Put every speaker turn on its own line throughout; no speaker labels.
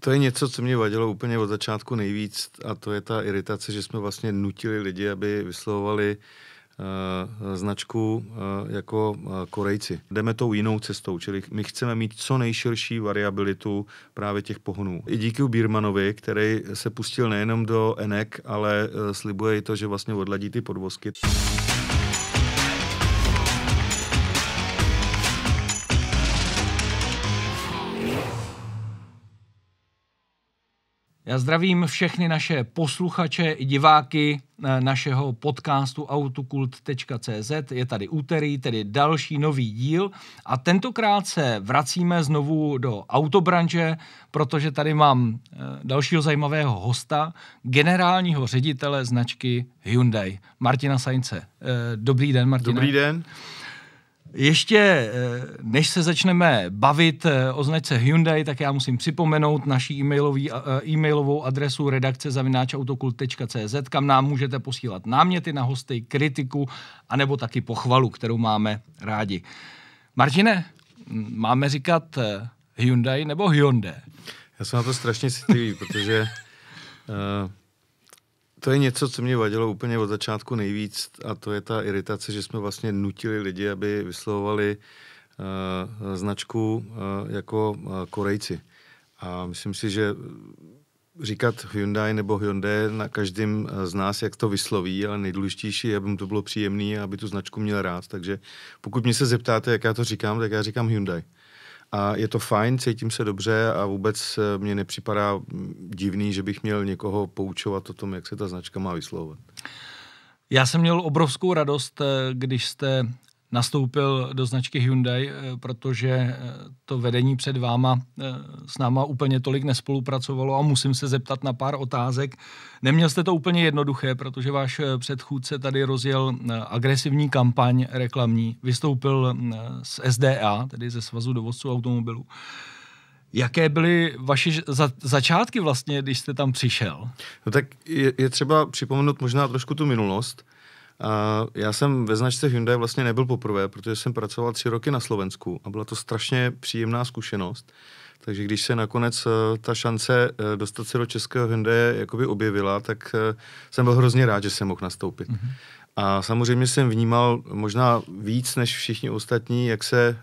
To je něco, co mě vadilo úplně od začátku nejvíc a to je ta iritace, že jsme vlastně nutili lidi, aby vyslovovali eh, značku eh, jako eh, Korejci. Jdeme tou jinou cestou, čili my chceme mít co nejširší variabilitu právě těch pohonů. I díky Birmanovi, který se pustil nejenom do Enek, ale slibuje i to, že vlastně odladí ty podvozky.
Já zdravím všechny naše posluchače i diváky eh, našeho podcastu autokult.cz. Je tady úterý, tedy další nový díl a tentokrát se vracíme znovu do autobranže, protože tady mám eh, dalšího zajímavého hosta, generálního ředitele značky Hyundai, Martina Sainze. Eh, dobrý den, Martina. Dobrý den. Ještě eh, než se začneme bavit eh, o značce Hyundai, tak já musím připomenout naší e-mailový, eh, e-mailovou adresu redakce zavináčautokult.cz, kam nám můžete posílat náměty na hosty, kritiku, anebo taky pochvalu, kterou máme rádi. Martine, máme říkat Hyundai nebo Hyundai? Já jsem na
to strašně citlivý, protože uh, to je něco, co mě vadilo úplně od začátku nejvíc a to je ta iritace, že jsme vlastně nutili lidi, aby vyslovovali uh, značku uh, jako uh, Korejci. A myslím si, že říkat Hyundai nebo Hyundai na každém z nás, jak to vysloví, ale nejdůležitější je, aby mu to bylo příjemné a aby tu značku měl rád. Takže pokud mě se zeptáte, jak já to říkám, tak já říkám Hyundai a je to fajn, cítím se dobře a vůbec eh, mě nepřipadá mm, divný, že bych měl někoho poučovat o tom, jak se ta značka má vyslovovat.
Já jsem měl obrovskou radost, eh, když jste nastoupil do značky Hyundai, eh, protože eh, to vedení před váma eh, s náma úplně tolik nespolupracovalo a musím se zeptat na pár otázek. Neměl jste to úplně jednoduché, protože váš předchůdce tady rozjel agresivní kampaň reklamní, vystoupil z SDA, tedy ze Svazu dovozců automobilů. Jaké byly vaše za, začátky vlastně, když jste tam přišel?
No tak je, je třeba připomenout možná trošku tu minulost. A já jsem ve značce Hyundai vlastně nebyl poprvé, protože jsem pracoval tři roky na Slovensku a byla to strašně příjemná zkušenost. Takže když se nakonec eh, ta šance eh, dostat se do českého Hyundai jakoby objevila, tak eh, jsem byl hrozně rád, že jsem mohl nastoupit. Mm-hmm. A samozřejmě jsem vnímal možná víc než všichni ostatní, jak se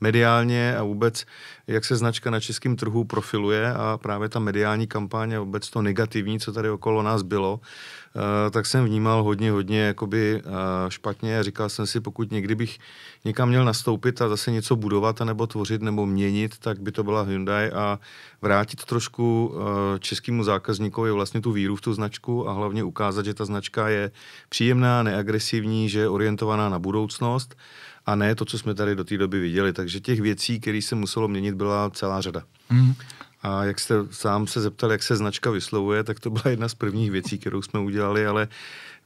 mediálně a vůbec jak se značka na českém trhu profiluje a právě ta mediální kampaně, vůbec to negativní, co tady okolo nás bylo, eh, tak jsem vnímal hodně, hodně jakoby eh, špatně. Říkal jsem si, pokud někdy bych někam měl nastoupit a zase něco budovat, nebo tvořit, nebo měnit, tak by to byla Hyundai a vrátit trošku eh, českému zákazníkovi vlastně tu víru v tu značku a hlavně ukázat, že ta značka je příjemná, neagresivní, že je orientovaná na budoucnost a ne to, co jsme tady do té doby viděli. Takže těch věcí, které se muselo měnit, byla celá řada. Mm. A jak jste sám se zeptal, jak se značka vyslovuje, tak to byla jedna z prvních věcí, kterou jsme udělali, ale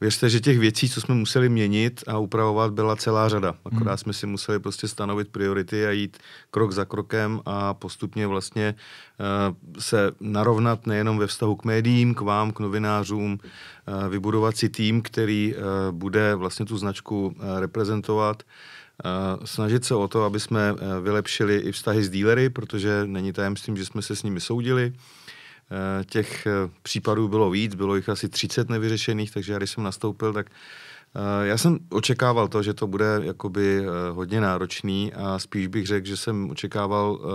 věřte, že těch věcí, co jsme museli měnit a upravovat, byla celá řada. Akorát hmm. jsme si museli prostě stanovit priority a jít krok za krokem a postupně vlastně uh, se narovnat nejenom ve vztahu k médiím, k vám, k novinářům, uh, vybudovat si tým, který uh, bude vlastně tu značku reprezentovat. Uh, Eh, snažit se o to, aby jsme eh, vylepšili i vztahy s dílery, protože není tajemstvím, že jsme se s nimi soudili. Eh, těch případů bylo víc, bylo jich asi 30 nevyřešených, takže já když jsem nastoupil, tak Eh, já jsem očekával to, že to bude jakoby eh, hodně náročný a spíš bych řekl, že jsem očekával eh,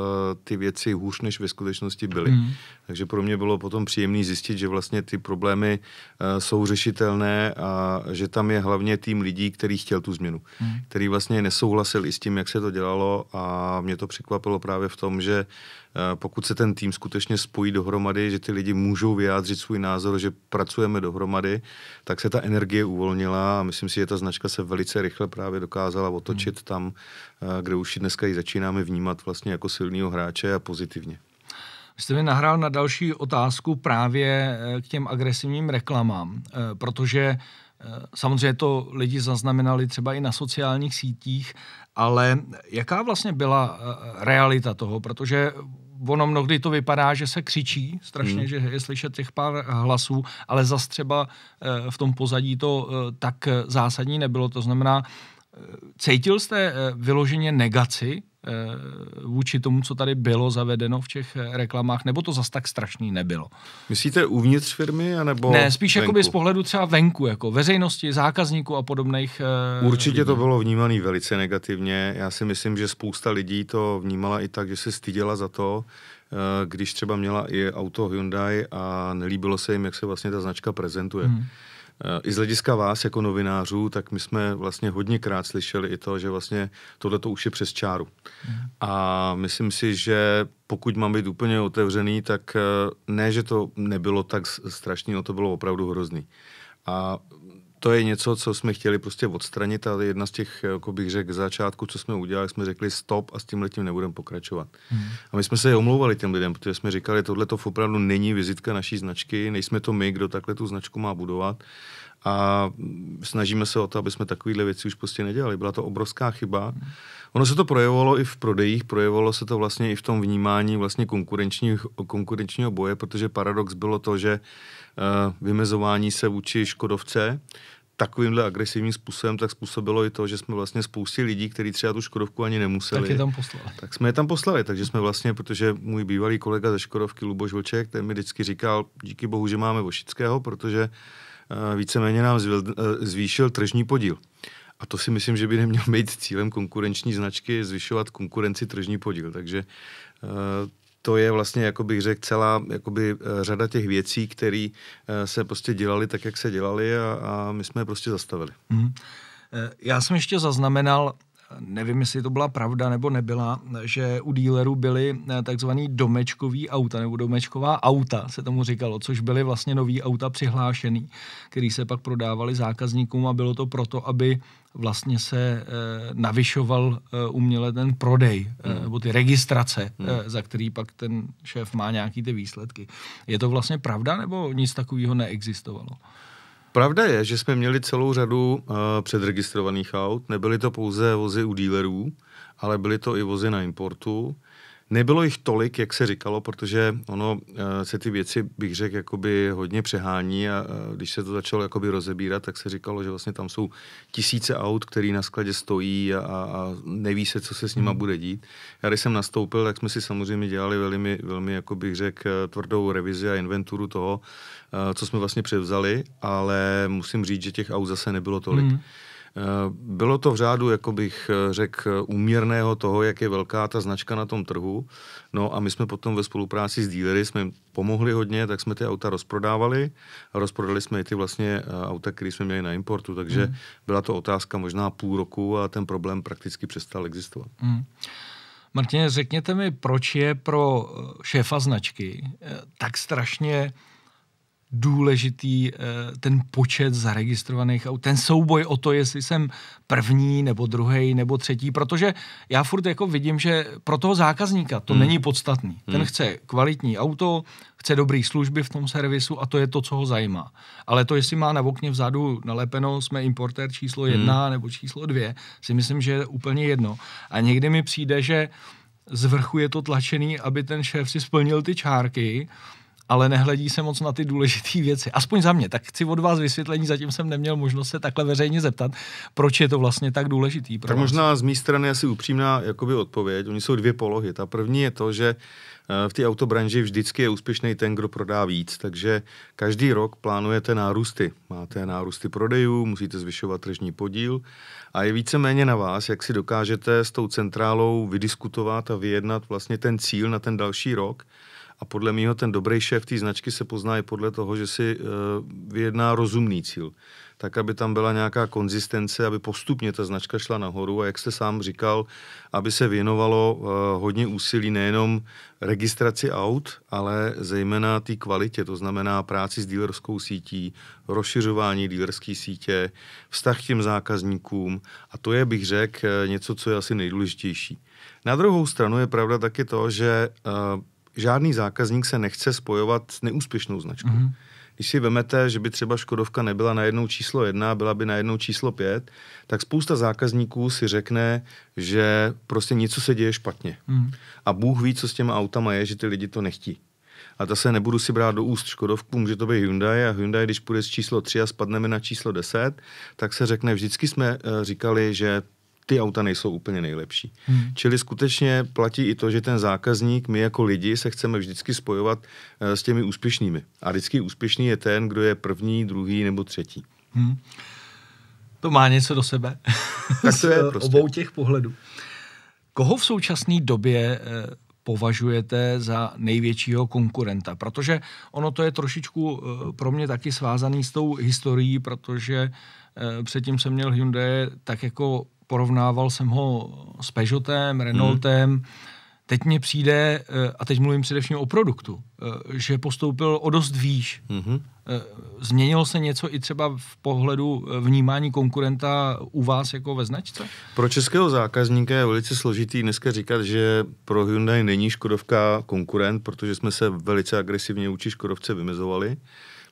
ty věci hůř, než ve skutečnosti byly. Hmm. Takže pro mě bylo potom příjemné zjistit, že vlastně ty problémy jsou řešitelné a že tam je hlavně tým lidí, který chtěl tu změnu, Hmm. který vlastně nesouhlasil i s tím, jak se to dělalo a mě to překvapilo právě v tom, že Eh, pokud se ten tým skutečně spojí dohromady, že ty lidi můžou vyjádřit svůj názor, že pracujeme dohromady, tak se ta energie uvolnila a myslím si, že ta značka se velice rychle právě dokázala otočit hmm. tam, eh, kde už dneska ji začínáme vnímat vlastně jako silného hráče a pozitivně.
Vy jste mi nahrál na další otázku právě eh, k těm agresivním reklamám, protože Samozřejmě to lidi zaznamenali třeba i na sociálních sítích, ale jaká vlastně byla eh, realita toho, protože ono mnohdy to vypadá, že se křičí strašně, hmm. že je slyšet těch pár hlasů, ale zas třeba eh, v tom pozadí to eh, tak zásadní nebylo. To znamená, cítil jste vyloženě negaci Eh, vůči tomu, co tady bylo zavedeno v těch eh, reklamách, nebo to zas tak
strašný nebylo. Myslíte uvnitř firmy, anebo Ne, spíš venku? jakoby z
pohledu třeba venku, jako veřejnosti, zákazníků a podobných. Eh, Určitě lidí. to bylo
vnímané velice negativně. Já si myslím, že spousta lidí to vnímala i tak, že se styděla za to, když třeba měla i auto Hyundai a nelíbilo se jim, jak se vlastně ta značka prezentuje. Hmm. Eh, i z hlediska vás jako novinářů, tak my jsme vlastně hodněkrát slyšeli i to, že vlastně tohle to už je přes čáru. Mm. A myslím si, že pokud mám být úplně otevřený, tak eh, ne, že to nebylo tak strašný, no to bylo opravdu hrozný. A to je něco, co jsme chtěli prostě odstranit a jedna z těch, jako bych řekl, začátku, co jsme udělali, jsme řekli stop a s tím letím nebudeme pokračovat. Hmm. A my jsme se omlouvali těm lidem, protože jsme říkali, tohle to opravdu není vizitka naší značky, nejsme to my, kdo takhle tu značku má budovat a snažíme se o to, aby jsme takovéhle věci už prostě nedělali. Byla to obrovská chyba. Hmm. Ono se to projevovalo i v prodejích, projevovalo se to vlastně i v tom vnímání vlastně konkurenčního, konkurenčního boje, protože paradox bylo to, že uh, Eh, vymezování se vůči Škodovce takovýmhle agresivním způsobem, tak způsobilo i to, že jsme vlastně spoustě lidí, kteří třeba tu Škodovku ani nemuseli. Tak je tam poslali. Tak jsme je tam poslali, takže jsme vlastně, protože můj bývalý kolega ze Škodovky, Luboš Vlček, ten mi vždycky říkal, díky bohu, že máme Vošického, protože eh, víceméně nám eh, zvýšil tržní podíl. A to si myslím, že by neměl být cílem konkurenční značky, zvyšovat konkurenci tržní podíl. Takže to je vlastně, jako bych řekl, celá jakoby, eh, řada těch věcí, které eh, se prostě dělali tak, jak se dělali a, a my jsme je prostě zastavili. Mm.
Já jsem ještě zaznamenal, nevím, jestli to byla pravda nebo nebyla, že u dílerů byly takzvaný domečkový auta nebo domečková auta, se tomu říkalo, což byly vlastně nový auta přihlášený, který se pak prodávali zákazníkům a bylo to proto, aby vlastně se eh, navyšoval eh, uměle ten prodej eh, hmm. nebo ty registrace, hmm. za který pak ten šéf má nějaký ty výsledky. Je to vlastně pravda nebo nic takového neexistovalo?
Pravda je, že jsme měli celou řadu e, předregistrovaných aut. Nebyly to pouze vozy u dílerů, ale byly to i vozy na importu. Nebylo jich tolik, jak se říkalo, protože ono eh, se ty věci, bych řekl, jakoby hodně přehání a eh, když se to začalo jakoby rozebírat, tak se říkalo, že vlastně tam jsou tisíce aut, který na skladě stojí a, a neví se, co se s nima hmm. bude dít. Já když jsem nastoupil, tak jsme si samozřejmě dělali velmi, velmi jako bych řekl, eh, tvrdou revizi a inventuru toho, co jsme vlastně převzali, ale musím říct, že těch aut zase nebylo tolik. Mm. Eh, bylo to v řádu, jako bych eh, řekl, úměrného toho, jak je velká ta značka na tom trhu. No a my jsme potom ve spolupráci s dílery jsme pomohli hodně, tak jsme ty auta rozprodávali a rozprodali jsme i ty vlastně eh, auta, které jsme měli na importu, takže mm. byla to otázka možná půl roku a ten problém prakticky přestal existovat.
Mm. Martin, řekněte mi, proč je pro šéfa značky tak strašně důležitý eh, ten počet zaregistrovaných aut, ten souboj o to, jestli jsem první nebo druhý nebo třetí, protože já furt jako vidím, že pro toho zákazníka to hmm. není podstatný. Ten hmm. chce kvalitní auto, chce dobrý služby v tom servisu a to je to, co ho zajímá. Ale to, jestli má na okně vzadu nalepeno, jsme importér číslo hmm. jedna hmm. nebo číslo dvě, si myslím, že je úplně jedno. A někdy mi přijde, že z vrchu je to tlačený, aby ten šéf si splnil ty čárky, ale nehledí se moc na ty důležité věci. Aspoň za mě, tak chci od vás vysvětlení, zatím jsem neměl možnost se takhle veřejně zeptat, proč je to vlastně tak důležitý. Pro tak vás.
možná z mé strany asi upřímná jakoby odpověď. Oni jsou dvě polohy. Ta první je to, že eh, v té autobranži vždycky je úspěšný ten, kdo prodá víc, takže každý rok plánujete nárůsty. Máte nárůsty prodejů, musíte zvyšovat tržní podíl a je víceméně na vás, jak si dokážete s tou centrálou vydiskutovat a vyjednat vlastně ten cíl na ten další rok a podle mého ten dobrý šéf té značky se pozná i podle toho, že si e, vyjedná rozumný cíl. Tak, aby tam byla nějaká konzistence, aby postupně ta značka šla nahoru a jak jste sám říkal, aby se věnovalo e, hodně úsilí nejenom registraci aut, ale zejména té kvalitě, to znamená práci s dílerskou sítí, rozšiřování dílerské sítě, vztah k těm zákazníkům a to je, bych řekl, eh, něco, co je asi nejdůležitější. Na druhou stranu je pravda taky to, že žádný zákazník se nechce spojovat s neúspěšnou značkou. Mm-hmm. Když si vemete, že by třeba Škodovka nebyla na jednou číslo jedna, byla by na jednou číslo pět, tak spousta zákazníků si řekne, že prostě něco se děje špatně. Mm. A Bůh ví, co s těma autama je, že ty lidi to nechtí. A zase nebudu si brát do úst Škodovku, může to být Hyundai a Hyundai, když půjde z číslo 3 a spadneme na číslo 10, tak se řekne, vždycky jsme eh, říkali, že ty auta nejsou úplně nejlepší. Hmm. Čili skutečně platí i to, že ten zákazník, my jako lidi se chceme vždycky spojovat uh, s těmi úspěšnými. A vždycky úspěšný je ten, kdo je první, druhý nebo třetí.
Hmm. To má něco do sebe.
Tak to je prostě.
obou těch pohledů. Koho v současné době eh, považujete za největšího konkurenta? Protože ono to je trošičku eh, pro mě taky svázaný s tou historií, protože předtím jsem měl Hyundai tak jako porovnával jsem ho s Peugeotem, Renaultem, hmm. Teď mně přijde, eh, a teď mluvím především o produktu, eh, že postoupil o dost výš. hmm eh, Změnilo se něco i třeba v pohledu vnímání konkurenta u vás jako ve značce?
Pro českého zákazníka je velice složitý dneska říkat, že pro Hyundai není Škodovka konkurent, protože jsme se velice agresivně uči Škodovce vymezovali.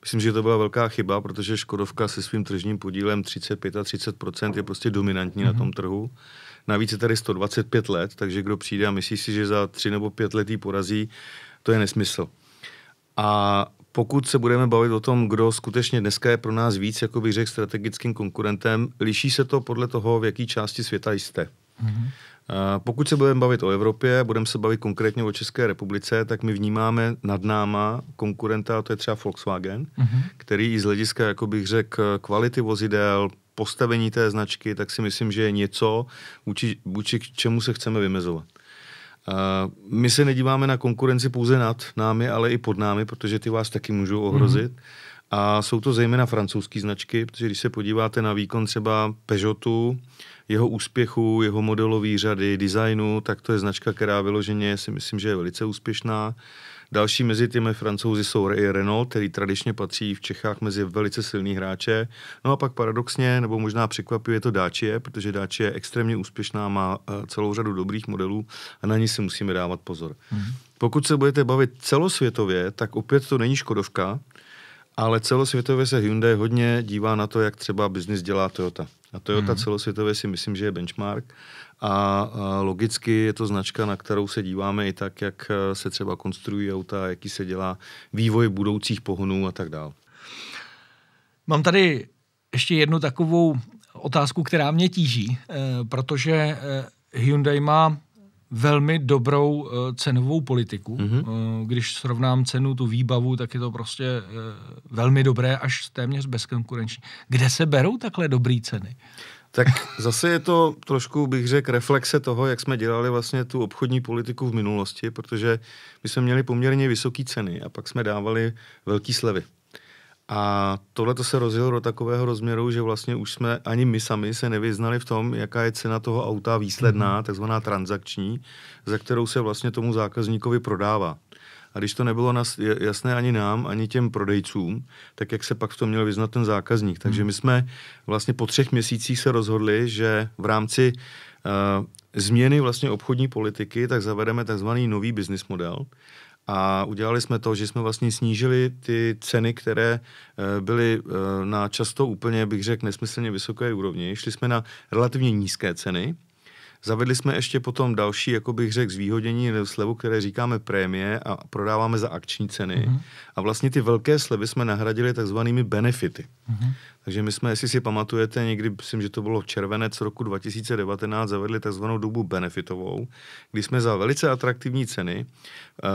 Myslím, že to byla velká chyba, protože Škodovka se svým tržním podílem 35 a 30 je prostě dominantní mm-hmm. na mhm. tom trhu. Navíc je tady 125 let, takže kdo přijde a myslí si, že za 3 nebo 5 let jí porazí, to je nesmysl. A pokud se budeme bavit o tom, kdo skutečně dneska je pro nás víc, jako bych řekl, strategickým konkurentem, liší se to podle toho, v jaké části světa jste.
Mm-hmm.
Eh, pokud se budeme bavit o Evropě, budeme se bavit konkrétně o České republice, tak my vnímáme nad náma konkurenta, to je třeba Volkswagen, mm-hmm. který i z hlediska, jako bych řekl, kvality vozidel, postavení té značky, tak si myslím, že je něco, vůči, vůči k čemu se chceme vymezovat. Eh, my se nedíváme na konkurenci pouze nad námi, ale i pod námi, protože ty vás taky můžou ohrozit. Mm-hmm. A jsou to zejména francouzské značky, protože když se podíváte na výkon třeba Peugeotu, jeho úspěchu, jeho modelový řady, designu, tak to je značka, která vyloženě si myslím, že je velice úspěšná. Další mezi těmi francouzi jsou i Renault, který tradičně patří v Čechách mezi velice silný hráče. No a pak paradoxně, nebo možná překvapuje to Dacia, protože Dacia je extrémně úspěšná, má eh, celou řadu dobrých modelů a na ní si musíme dávat pozor. Mm-hmm. Pokud se budete bavit celosvětově, tak opět to není Škodovka, ale celosvětově se Hyundai hodně dívá na to, jak třeba biznis dělá Toyota. A Toyota hmm. celosvětově si myslím, že je benchmark. A, logicky je to značka, na kterou se díváme i tak, jak e, se třeba konstruují auta, jaký se dělá vývoj budoucích pohonů a tak dále. Mám tady ještě
jednu takovou otázku, která mě tíží, e, protože e, Hyundai má velmi dobrou eh, cenovou politiku. Mm-hmm. Když srovnám cenu, tu výbavu, tak je to prostě eh, velmi dobré, až téměř bezkonkurenční. Kde se berou takhle dobré ceny?
Tak zase je to trošku, bych řekl, reflexe toho, jak jsme dělali vlastně tu obchodní politiku v minulosti, protože my jsme měli poměrně vysoké ceny a pak jsme dávali velké slevy. A tohle to se rozjelo do takového rozměru, že vlastně už jsme ani my sami se nevyznali v tom, jaká je cena toho auta výsledná, mm-hmm. takzvaná transakční, za kterou se vlastně tomu zákazníkovi prodává. A když to nebylo jasné ani nám, ani těm prodejcům, tak jak se pak v tom měl vyznat ten zákazník. Mhm. Takže my jsme vlastně po třech měsících se rozhodli, že v rámci uh, změny vlastně obchodní politiky tak zavedeme takzvaný nový business model, a udělali jsme to, že jsme vlastně snížili ty ceny, které eh, byly eh, na často úplně, bych řekl, nesmyslně vysoké úrovni. Šli jsme na relativně nízké ceny, Zavedli jsme ještě potom další, jako bych řekl, zvýhodnění slevu, které říkáme prémie a prodáváme za akční ceny. Mm-hmm. A vlastně ty velké slevy jsme nahradili takzvanými benefity. Mm-hmm. Takže my jsme, jestli si pamatujete, někdy, myslím, že to bylo v červenec roku 2019, zavedli takzvanou dobu benefitovou, kdy jsme za velice atraktivní ceny uh,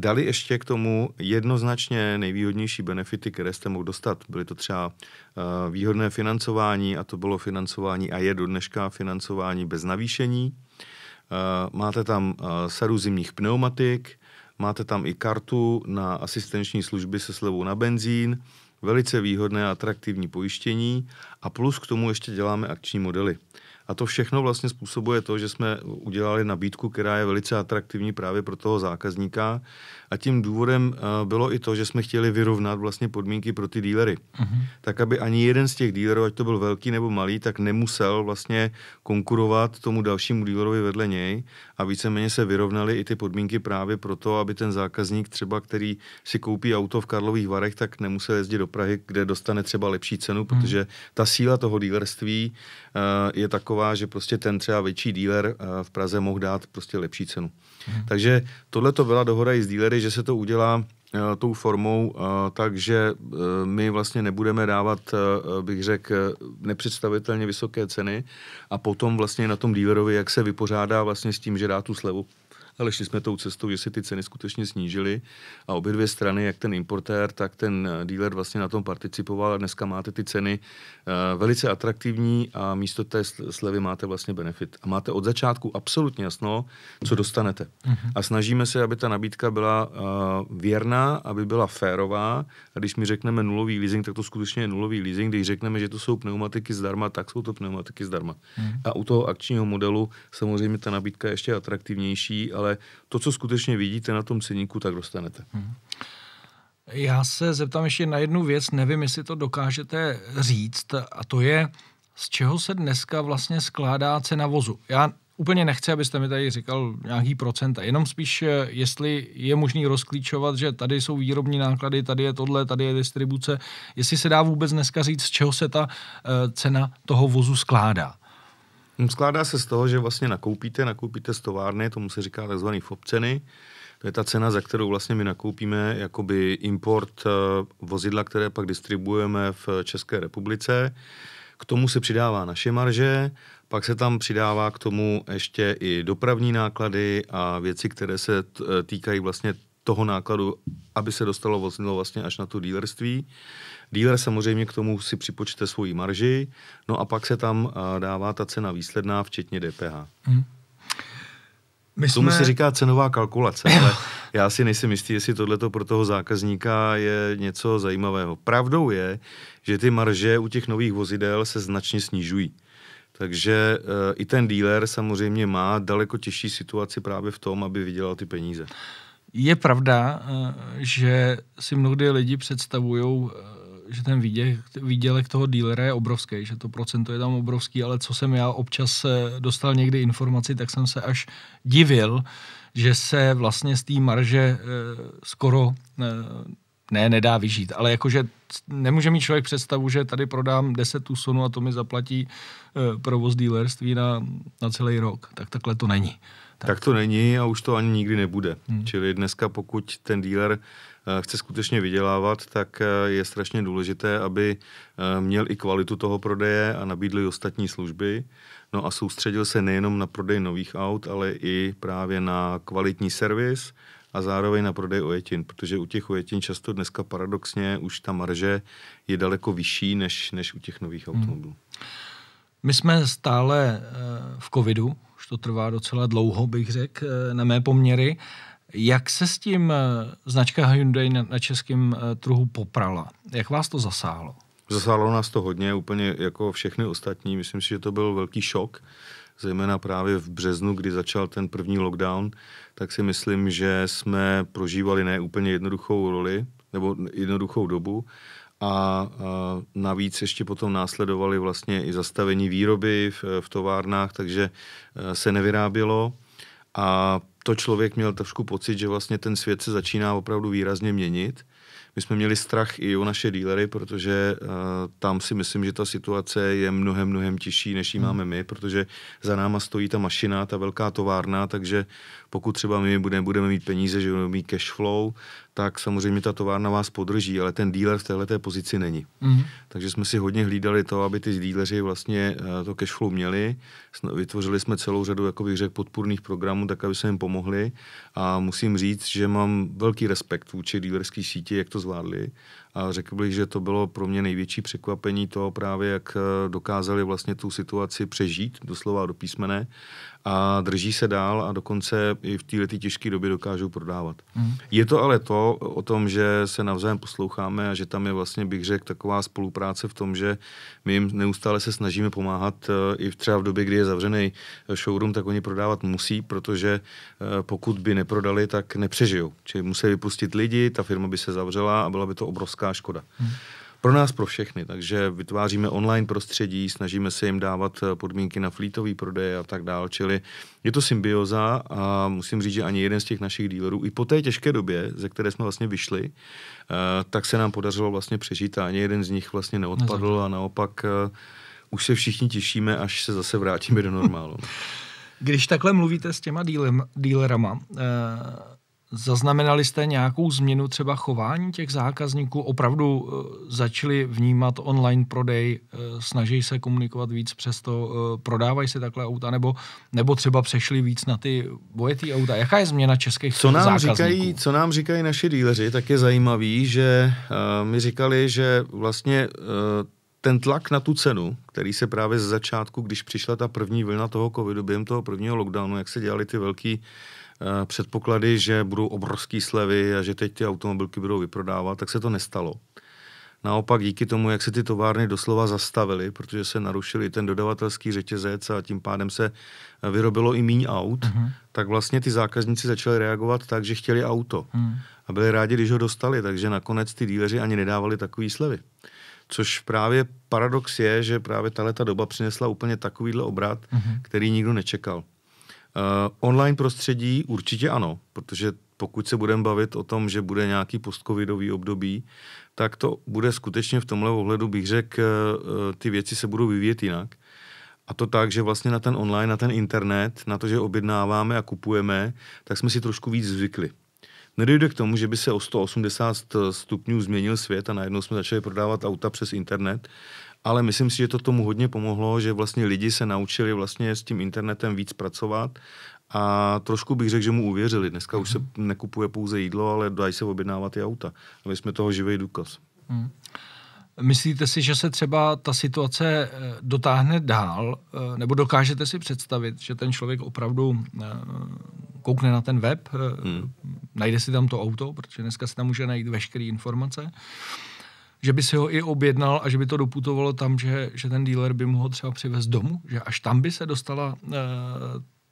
dali ještě k tomu jednoznačně nejvýhodnější benefity, které jste mohl dostat. Byly to třeba Eh, výhodné financování, a to bylo financování a je do dneška financování bez navýšení. Eh, máte tam eh, sadu zimních pneumatik, máte tam i kartu na asistenční služby se slevou na benzín, velice výhodné a atraktivní pojištění a plus k tomu ještě děláme akční modely. A to všechno vlastně způsobuje to, že jsme udělali nabídku, která je velice atraktivní právě pro toho zákazníka, a tím důvodem eh, bylo i to, že jsme chtěli vyrovnat vlastně podmínky pro ty dílery. Uh-huh. Tak, aby ani jeden z těch dílerů, ať to byl velký nebo malý, tak nemusel vlastně konkurovat tomu dalšímu dílerovi vedle něj a víceméně se vyrovnaly i ty podmínky právě proto, aby ten zákazník třeba, který si koupí auto v Karlových Varech, tak nemusel jezdit do Prahy, kde dostane třeba lepší cenu, mhm. protože ta síla toho dílerství eh, je taková, že prostě ten třeba větší díler eh, v Praze mohl dát prostě lepší cenu. Uh-huh. Takže tohle to byla dohoda i s dílery, že se to udělá eh, tou formou, eh, takže eh, my vlastně nebudeme dávat, bych řekl, nepředstavitelně vysoké ceny a potom vlastně na tom dealerovi, jak se vypořádá vlastně s tím, že dá tu slevu ale šli jsme tou cestou, že se ty ceny skutečně snížily a obě dvě strany, jak ten importér, tak ten eh, dealer vlastně na tom participoval a dneska máte ty ceny eh, velice atraktivní a místo té slevy máte vlastně benefit. A máte od začátku absolutně jasno, co dostanete. Uh-huh. A snažíme se, aby ta nabídka byla eh, věrná, aby byla férová a když mi řekneme nulový leasing, tak to skutečně je nulový leasing, když řekneme, že to jsou pneumatiky zdarma, tak jsou to pneumatiky zdarma. Uh-huh. A u toho akčního modelu samozřejmě ta nabídka je ještě atraktivnější, ale ale to, co skutečně vidíte na tom ceníku, tak dostanete. Hmm.
Já se zeptám ještě na jednu věc, nevím, jestli to dokážete říct, a to je, z čeho se dneska vlastně skládá cena vozu. Já úplně nechci, abyste mi tady říkal nějaký procenta, jenom spíš, eh, jestli je možný rozklíčovat, že tady jsou výrobní náklady, tady je tohle, tady je distribuce, jestli se dá vůbec dneska říct, z čeho se ta eh, cena toho vozu skládá.
Hm, skládá se z toho, že vlastně nakoupíte, nakoupíte z továrny, tomu se říká tzv. fobceny. To je ta cena, za kterou vlastně my nakoupíme jakoby import eh, vozidla, které pak distribuujeme v České republice. K tomu se přidává naše marže, pak se tam přidává k tomu ještě i dopravní náklady a věci, které se eh, týkají vlastně toho nákladu, aby se dostalo vozidlo vlastně až na to dílerství. Dealer samozřejmě k tomu si připočte svoji marži, no a pak se tam eh, dává ta cena výsledná, včetně DPH. Hmm. My jsme... Tomu se říká cenová kalkulace, ale já si nejsem jistý, jestli tohleto pro toho zákazníka je něco zajímavého. Pravdou je, že ty marže u těch nových vozidel se značně snižují. Takže e, i ten dealer samozřejmě má daleko těžší situaci právě v tom, aby vydělal ty peníze.
Je pravda, eh, že si mnohdy lidi představují že ten výdělek, výdělek toho dílera je obrovský, že to procento je tam obrovský, ale co jsem já občas eh, dostal někdy informaci, tak jsem se až divil, že se vlastně z té marže eh, skoro eh, ne, nedá vyžít, ale jakože nemůže mít člověk představu, že tady prodám 10 tusonů a to mi zaplatí e, provoz dealerství na, na celý rok. Tak takhle to není.
Tak. tak to není a už to ani nikdy nebude. Hmm. Čili dneska, pokud ten dealer Eh, chce skutečně vydělávat, tak eh, je strašně důležité, aby eh, měl i kvalitu toho prodeje a nabídl i ostatní služby. No a soustředil se nejenom na prodej nových aut, ale i právě na kvalitní servis a zároveň na prodej ojetin, protože u těch ojetin často dneska paradoxně už ta marže je daleko vyšší než, než u těch nových hmm. automobilů.
My jsme stále v covidu, už to trvá docela dlouho, bych řekl, na mé poměry. Jak se s tím eh, značka Hyundai na, na českém eh, trhu poprala?
Jak vás to zasáhlo? Zasáhlo nás to hodně, úplně jako všechny ostatní. Myslím si, že to byl velký šok, zejména právě v březnu, kdy začal ten první lockdown, tak si myslím, že jsme prožívali ne úplně jednoduchou roli, nebo jednoduchou dobu, a, navíc ještě potom následovali vlastně i zastavení výroby v, v továrnách, takže eh, se nevyrábělo a to člověk měl trošku pocit, že vlastně ten svět se začíná opravdu výrazně měnit. My jsme měli strach i o naše dílery, protože uh, tam si myslím, že ta situace je mnohem, mnohem těžší, než ji hmm. máme my, protože za náma stojí ta mašina, ta velká továrna, takže pokud třeba my budeme mít peníze, že budeme mít cash flow, tak samozřejmě ta továrna vás podrží, ale ten dealer v této pozici není. Mm-hmm. Takže jsme si hodně hlídali to, aby ty dealeři vlastně eh, to cash flow měli. Vytvořili jsme celou řadu, jako bych řekl, podpůrných programů, tak aby se jim pomohli. A musím říct, že mám velký respekt vůči dealerské síti, jak to zvládli. A řekl bych, že to bylo pro mě největší překvapení toho právě, jak eh, dokázali vlastně tu situaci přežít, doslova do písmene, a drží se dál a dokonce i v této těžké době dokážou prodávat. Mm. Je to ale to o tom, že se navzájem posloucháme a že tam je vlastně, bych řekl, taková spolupráce v tom, že my jim neustále se snažíme pomáhat e, i třeba v době, kdy je zavřený e, showroom, tak oni prodávat musí, protože e, pokud by neprodali, tak nepřežijou. Čili musí vypustit lidi, ta firma by se zavřela a byla by to obrovská škoda. Mm. Pro nás, pro všechny, takže vytváříme online prostředí, snažíme se jim dávat eh, podmínky na flítový prodej a tak dále. čili je to symbioza a musím říct, že ani jeden z těch našich dílerů i po té těžké době, ze které jsme vlastně vyšli, eh, tak se nám podařilo vlastně přežít a ani jeden z nich vlastně neodpadl a naopak eh, už se všichni těšíme, až se zase vrátíme do normálu. Když takhle mluvíte s těma
dílerama, Zaznamenali jste nějakou změnu třeba chování těch zákazníků? Opravdu eh, začali vnímat online prodej, eh, snaží se komunikovat víc to eh, prodávají se takhle auta, nebo, nebo třeba přešli víc na ty bojetý auta. Jaká je změna českých co nám zákazníků? Říkají,
co nám říkají naši díleři, tak je zajímavý, že uh, mi říkali, že vlastně uh, ten tlak na tu cenu, který se právě z začátku, když přišla ta první vlna toho covidu, během toho prvního lockdownu, jak se dělali ty velký uh, Eh, předpoklady, že budou obrovský slevy a že teď ty automobilky budou vyprodávat, tak se to nestalo. Naopak díky tomu, jak se ty továrny doslova zastavily, protože se narušil i ten dodavatelský řetězec a tím pádem se eh, vyrobilo i míň aut, uh-huh. tak vlastně ty zákazníci začali reagovat tak, že chtěli auto. Uh-huh. A byli rádi, když ho dostali, takže nakonec ty díleři ani nedávali takové slevy. Což právě paradox je, že právě tahle ta doba přinesla úplně takovýhle obrat, uh-huh. který nikdo nečekal. Eh, online prostředí určitě ano, protože pokud se budeme bavit o tom, že bude nějaký postcovidový období, tak to bude skutečně v tomhle ohledu, bych řekl, eh, ty věci se budou vyvíjet jinak. A to tak, že vlastně na ten online, na ten internet, na to, že objednáváme a kupujeme, tak jsme si trošku víc zvykli. Nedojde k tomu, že by se o 180 stupňů změnil svět a najednou jsme začali prodávat auta přes internet, ale myslím si, že to tomu hodně pomohlo, že vlastně lidi se naučili vlastně s tím internetem víc pracovat a trošku bych řekl, že mu uvěřili. Dneska mm. už se mhm. nekupuje pouze jídlo, ale dají se objednávat i auta. A my jsme toho živý důkaz.
Mm. Myslíte si, že se třeba ta situace eh, dotáhne dál, eh, nebo dokážete si představit, že ten člověk opravdu eh, koukne na ten web, hmm. najde si tam to auto, protože dneska si tam může najít veškeré informace, že by si ho i objednal a že by to doputovalo tam, že, že ten dealer by mu ho třeba přivez domů, že až tam by se dostala e,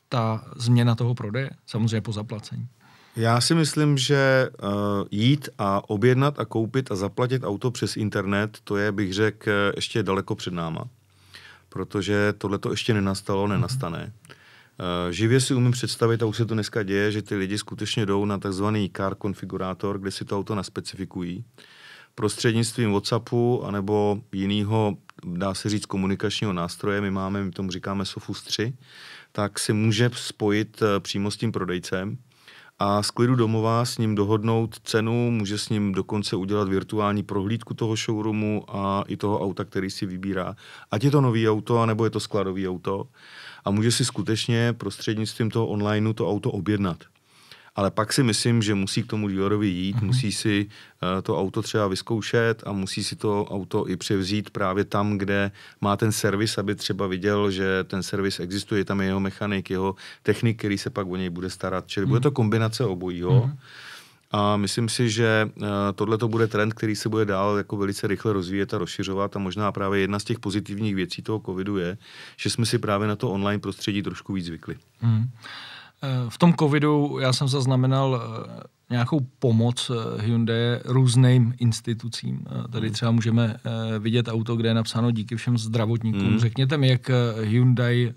ta změna toho prodeje, samozřejmě po zaplacení.
Já si myslím, že e, jít a objednat a koupit a zaplatit auto přes internet, to je, bych řekl, ještě daleko před náma. Protože tohle to ještě nenastalo, mhm. nenastane. Mm-hmm. živě si umím představit, a už se to dneska děje, že ty lidi skutečně jdou na takzvaný car konfigurátor, kde si to auto naspecifikují prostřednictvím WhatsAppu anebo jiného, dá se říct, komunikačního nástroje, my máme, my tomu říkáme Sofus 3, tak si může spojit eh, přímo s tím prodejcem a z klidu domova s ním dohodnout cenu, může s ním dokonce udělat virtuální prohlídku toho showroomu a i toho auta, který si vybírá. Ať je to nový auto, anebo je to skladový auto. A může si skutečně prostřednictvím toho online to auto objednat ale pak si myslím, že musí k tomu dealerovi jít, mm-hmm. musí si uh, to auto třeba vyzkoušet a musí si to auto i převzít právě tam, kde má ten servis, aby třeba viděl, že ten servis existuje, tam je jeho mechanik, jeho technik, který se pak o něj bude starat. Čili mm-hmm. bude mhm. to kombinace obojího. Mm-hmm. A myslím si, že eh, tohle to bude trend, který se bude dál jako velice rychle rozvíjet a rozšiřovat. A možná právě jedna z těch pozitivních věcí toho covidu je, že jsme si právě na to online prostředí trošku víc zvykli.
Mm. V tom covidu já jsem zaznamenal eh, nějakou pomoc eh, Hyundai různým institucím. Eh, Tady hmm. třeba můžeme vidět auto, kde je napsáno díky všem zdravotníkům. Mm. Řekněte mi, jak Hyundai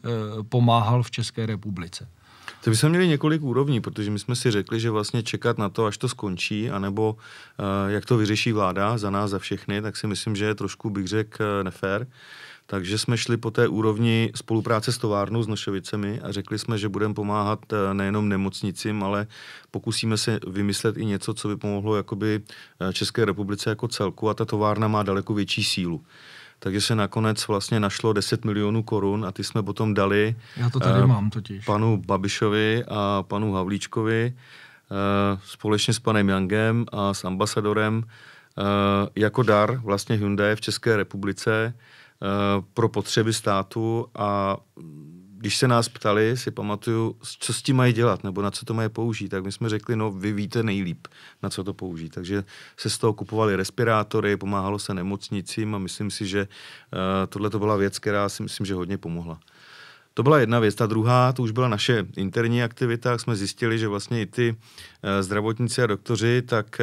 pomáhal v České republice.
To bychom měli několik úrovní, protože my jsme si řekli, že vlastně čekat na to, až to skončí, anebo jak to vyřeší vláda za nás, za všechny, tak si myslím, že je trošku, bych řekl, nefér. Takže jsme šli po té úrovni spolupráce s továrnou s Nošovicemi a řekli jsme, že budeme pomáhat eh, nejenom nemocnicím, ale pokusíme se vymyslet i něco, co by pomohlo jakoby eh, České republice jako celku a ta továrna má daleko větší sílu. Takže se nakonec vlastně našlo 10 milionů korun a ty jsme potom dali Já to tady uh, mám totiž. panu Babišovi a panu Havlíčkovi uh, společně s panem Yangem a s ambasadorem uh, jako dar vlastně Hyundai v České republice. Eh, pro potřeby státu a když se nás ptali, si pamatuju, co s tím mají dělat nebo na co to mají použít, tak my jsme řekli, no vy víte nejlíp, na co to použít. Takže se z toho kupovali respirátory, pomáhalo se nemocnicím a myslím si, že uh, tohle to byla věc, která si myslím, že hodně pomohla. To byla jedna věc. Ta druhá, to už byla naše interní aktivita, jsme zjistili, že vlastně i ty uh, zdravotníci a doktoři, tak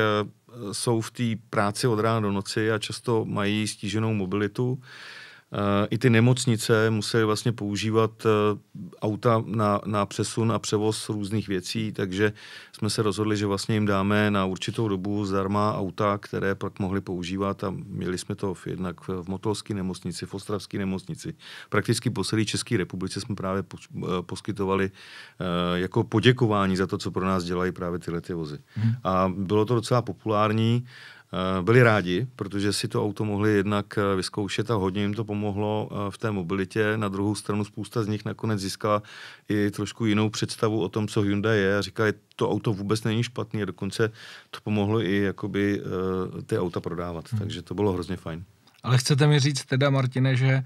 uh, jsou v té práci od rána do noci a často mají stíženou mobilitu. Uh, i ty nemocnice musely vlastně používat eh, auta na, na přesun a převoz různých věcí, takže jsme se rozhodli, že vlastně jim dáme na určitou dobu zdarma auta, které pak mohli používat a měli jsme to v, jednak v Motolské nemocnici, v Ostravské nemocnici. Prakticky po celé České republice jsme právě eh, poskytovali eh, jako poděkování za to, co pro nás dělají právě tyhle ty vozy. Hmm. A bylo to docela populární Eh, byli rádi, protože si to auto mohli jednak eh, vyzkoušet a hodně jim to pomohlo eh, v té mobilitě. Na druhou stranu spousta z nich nakonec získala i trošku jinou představu o tom, co Hyundai je a říkali, to auto vůbec není špatný a dokonce to pomohlo i jakoby ty auta prodávat, hmm. takže to bylo hrozně fajn.
Ale chcete mi říct teda, Martine, že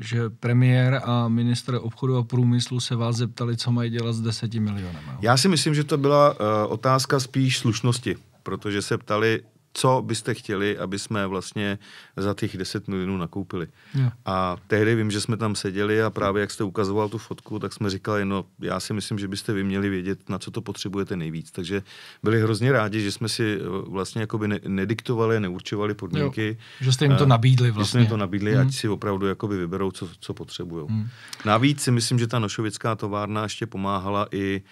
že premiér a minister obchodu a průmyslu se vás zeptali, co mají dělat s deseti milionem.
Já si myslím, že to byla uh, otázka spíš slušnosti protože se ptali, co byste chtěli, aby jsme vlastně za těch 10 milionů nakoupili. Jo. A tehdy vím, že jsme tam seděli a právě jak jste ukazoval tu fotku, tak jsme říkali, no já si myslím, že byste vy měli vědět, na co to potřebujete nejvíc. Takže byli hrozně rádi, že jsme si eh, vlastně jakoby by nediktovali, neurčovali podmínky. Jo. Že jste jim to eh, nabídli vlastně. Že jste jim vlastně. to nabídli, hmm. ať mhm. si opravdu jakoby vyberou, co, co potřebují. Hmm. Navíc si myslím, že ta nošovická továrna ještě pomáhala i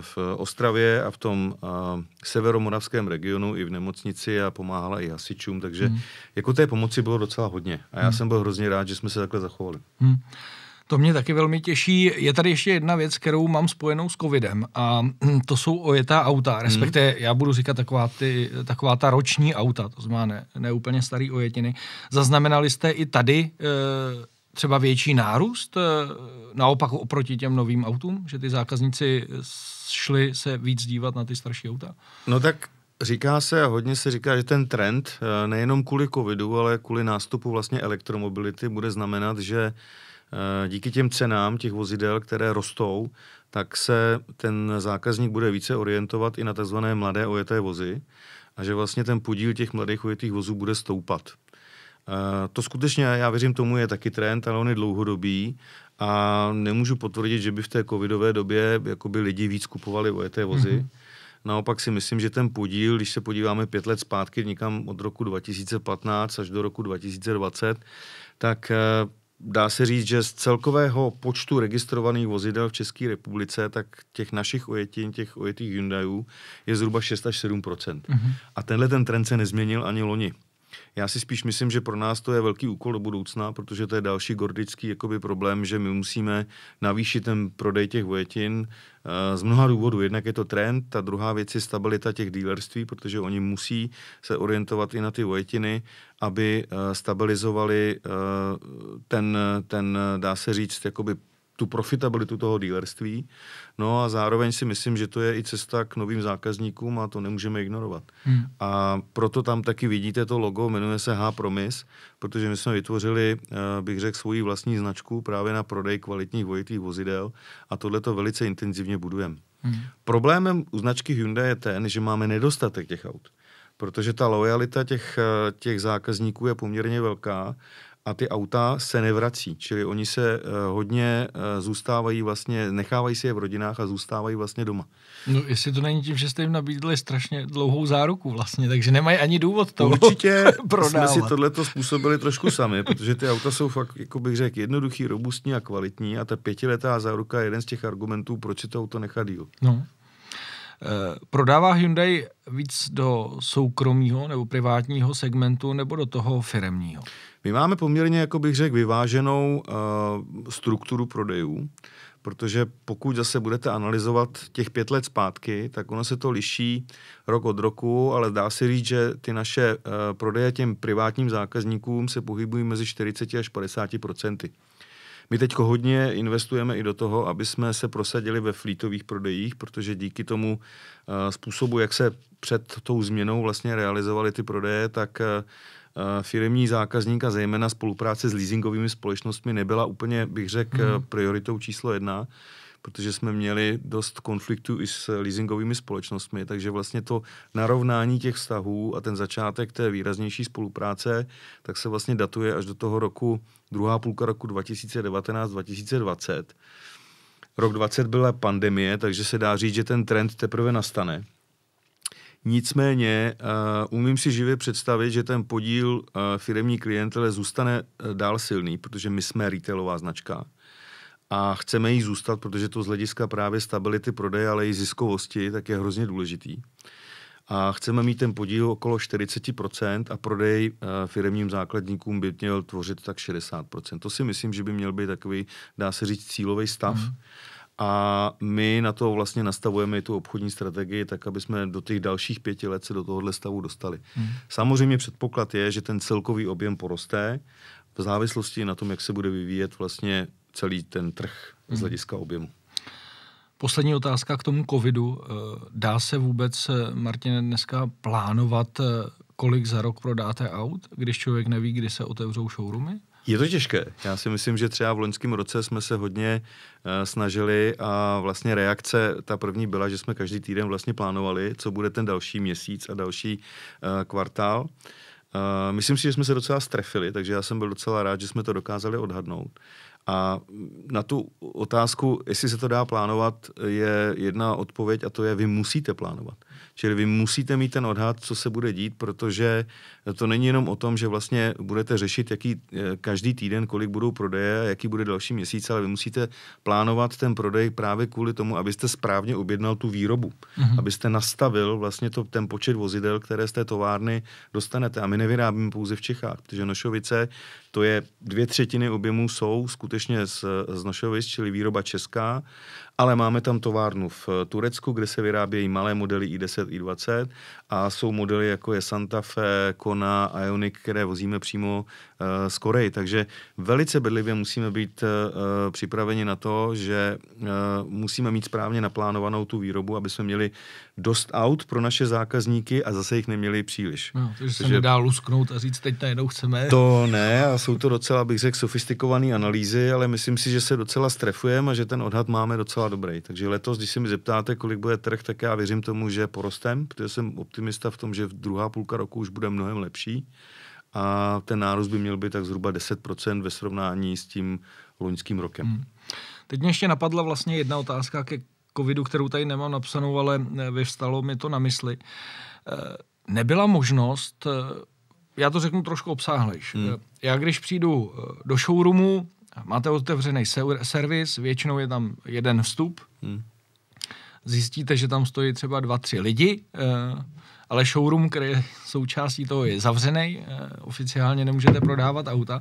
v Ostravě a v tom severomoravském regionu i v nemocnici a pomáhala i hasičům, takže hmm. jako té pomoci bylo docela hodně a já hmm. jsem byl hrozně rád, že jsme se takhle zachovali. Hmm.
To mě taky velmi těší. Je tady ještě jedna věc, kterou mám spojenou s covidem a to jsou ojetá auta, hmm. respektive hmm. já budu říkat taková, ty, taková ta roční auta, to znamená ne, ne úplně starý ojetiny. Zaznamenali jste i tady e, třeba větší nárůst eh, naopak oproti těm novým autům, že ty zákazníci šli se víc dívat na ty starší auta?
No tak Říká se a hodně se říká, že ten trend eh, nejenom kvůli covidu, ale kvůli nástupu vlastně elektromobility bude znamenat, že eh, díky těm cenám těch vozidel, které rostou, tak se ten zákazník bude více orientovat i na tzv. mladé ojeté vozy a že vlastně ten podíl těch mladých ojetých vozů bude stoupat. Eh, to skutečně, já věřím tomu, je taky trend, ale on je dlouhodobý a nemůžu potvrdit, že by v té covidové době jakoby lidi víc kupovali ojeté vozy. Mm-hmm. Naopak si myslím, že ten podíl, když se podíváme pět let zpátky, někam od roku 2015 až do roku 2020, tak eh, dá se říct, že z celkového počtu registrovaných vozidel v České republice, tak těch našich ojetin, těch ojetých Hyundaiů je zhruba 6 až 7 mm-hmm. A tenhle ten trend se nezměnil ani loni. Já si spíš myslím, že pro nás to je velký úkol do budoucna, protože to je další gordický jakoby, problém, že my musíme navýšit ten prodej těch vojetin eh, z mnoha důvodů. Jednak je to trend, ta druhá věc je stabilita těch dealerství, protože oni musí se orientovat i na ty vojetiny, aby eh, stabilizovali eh, ten, ten, dá se říct, jakoby tu profitabilitu toho dealerství. No a zároveň si myslím, že to je i cesta k novým zákazníkům a to nemůžeme ignorovat. Hmm. A proto tam taky vidíte to logo, jmenuje se H Promis, protože my jsme vytvořili, eh, bych řekl, svoji vlastní značku právě na prodej kvalitních vojitých vozidel a tohle to velice intenzivně budujeme. Hmm. Problémem u značky Hyundai je ten, že máme nedostatek těch aut, protože ta lojalita těch, eh, těch zákazníků je poměrně velká a ty auta se nevrací, čili oni se eh, hodně eh, zůstávají vlastně, nechávají si je v rodinách a zůstávají vlastně doma.
No jestli to není tím, že jste jim nabídli strašně dlouhou záruku vlastně, takže nemají ani důvod to Určitě prodávat. jsme si
tohleto způsobili trošku sami, protože ty auta jsou fakt, jako bych řekl, jednoduchý, robustní a kvalitní a ta pětiletá záruka je jeden z těch argumentů, proč si to auto nechat díl. No. Eh,
prodává Hyundai víc do soukromího nebo privátního segmentu nebo do toho firemního?
My máme poměrně, jako bych řekl, vyváženou uh, strukturu prodejů, protože pokud zase budete analyzovat těch pět let zpátky, tak ono se to liší rok od roku, ale dá se říct, že ty naše uh, prodeje těm privátním zákazníkům se pohybují mezi 40 až 50 procenty. My teď hodně investujeme i do toho, aby jsme se prosadili ve flítových prodejích, protože díky tomu uh, způsobu, jak se před tou změnou vlastně realizovaly ty prodeje, tak uh, Eh, firmní zákazník a zejména spolupráce s leasingovými společnostmi nebyla úplně, bych řekl, hmm. prioritou číslo jedna protože jsme měli dost konfliktů i s leasingovými společnostmi, takže vlastně to narovnání těch vztahů a ten začátek té výraznější spolupráce, tak se vlastně datuje až do toho roku, druhá půlka roku 2019-2020. Rok 20 byla pandemie, takže se dá říct, že ten trend teprve nastane. Nicméně uh, umím si živě představit, že ten podíl uh, firemní klientele zůstane uh, dál silný, protože my jsme retailová značka a chceme jí zůstat, protože to z hlediska právě stability prodeje, ale i ziskovosti, tak je hrozně důležitý. A chceme mít ten podíl okolo 40% a prodej uh, firemním základníkům by měl tvořit tak 60%. To si myslím, že by měl být takový, dá se říct, cílový stav. Mm. A my na to vlastně nastavujeme i tu obchodní strategii tak, aby jsme do těch dalších pěti let se do tohohle stavu dostali. Hmm. Samozřejmě předpoklad je, že ten celkový objem poroste v závislosti na tom, jak se bude vyvíjet vlastně celý ten trh hmm. z hlediska objemu. Poslední
otázka k tomu covidu. Eh, dá se vůbec, eh, Martine, dneska plánovat, eh, kolik za rok prodáte aut, když člověk neví, kdy se otevřou showroomy?
Je to těžké. Já si myslím, že třeba v loňském roce jsme se hodně uh, snažili a vlastně reakce, ta první byla, že jsme každý týden vlastně plánovali, co bude ten další měsíc a další uh, kvartál. Uh, myslím si, že jsme se docela strefili, takže já jsem byl docela rád, že jsme to dokázali odhadnout. A na tu otázku, jestli se to dá plánovat, je jedna odpověď a to je, vy musíte plánovat. Čili vy musíte mít ten odhad, co se bude dít, protože to není jenom o tom, že vlastně budete řešit, jaký eh, každý týden, kolik budou prodeje, jaký bude další měsíc, ale vy musíte plánovat ten prodej právě kvůli tomu, abyste správně objednal tu výrobu, mm-hmm. abyste nastavil vlastně to, ten počet vozidel, které z té továrny dostanete. A my nevyrábíme pouze v Čechách, protože Nošovice to je dvě třetiny objemů jsou skutečně z, z Nošovic, čili výroba česká ale máme tam továrnu v eh, Turecku, kde se vyrábějí malé modely i10, i20 a jsou modely jako je Santa Fe, Kona, Ionic, které vozíme přímo eh, z Koreji. Takže velice bedlivě musíme být eh, eh, připraveni na to, že musíme mít správně naplánovanou tu výrobu, aby jsme měli dost aut pro naše zákazníky a zase jich neměli příliš. No, takže se nedá
lusknout a říct, teď najednou chceme. To
ne a jsou to docela, bych řekl, sofistikované analýzy, ale myslím si, že se docela strefujeme a že ten odhad máme docela dobrý. Takže letos, když se mi zeptáte, kolik bude trh, tak já věřím tomu, že porostem, protože jsem optimální optimista v tom, že v druhá půlka roku už bude mnohem lepší a ten nárůst by měl být tak zhruba 10% ve srovnání s tím loňským rokem. Hmm.
Teď mě ještě napadla vlastně jedna otázka ke covidu, kterou tady nemám napsanou, ale eh, vyvstalo mi to na mysli. Eh, nebyla možnost, eh, já to řeknu trošku obsáhlejš. Hmm. Já když přijdu do showroomu, máte otevřený servis, většinou je tam jeden vstup, hmm. zjistíte, že tam stojí třeba dva, tři lidi, ale showroom, který je součástí toho, je zavřený, eh, oficiálně nemůžete prodávat auta.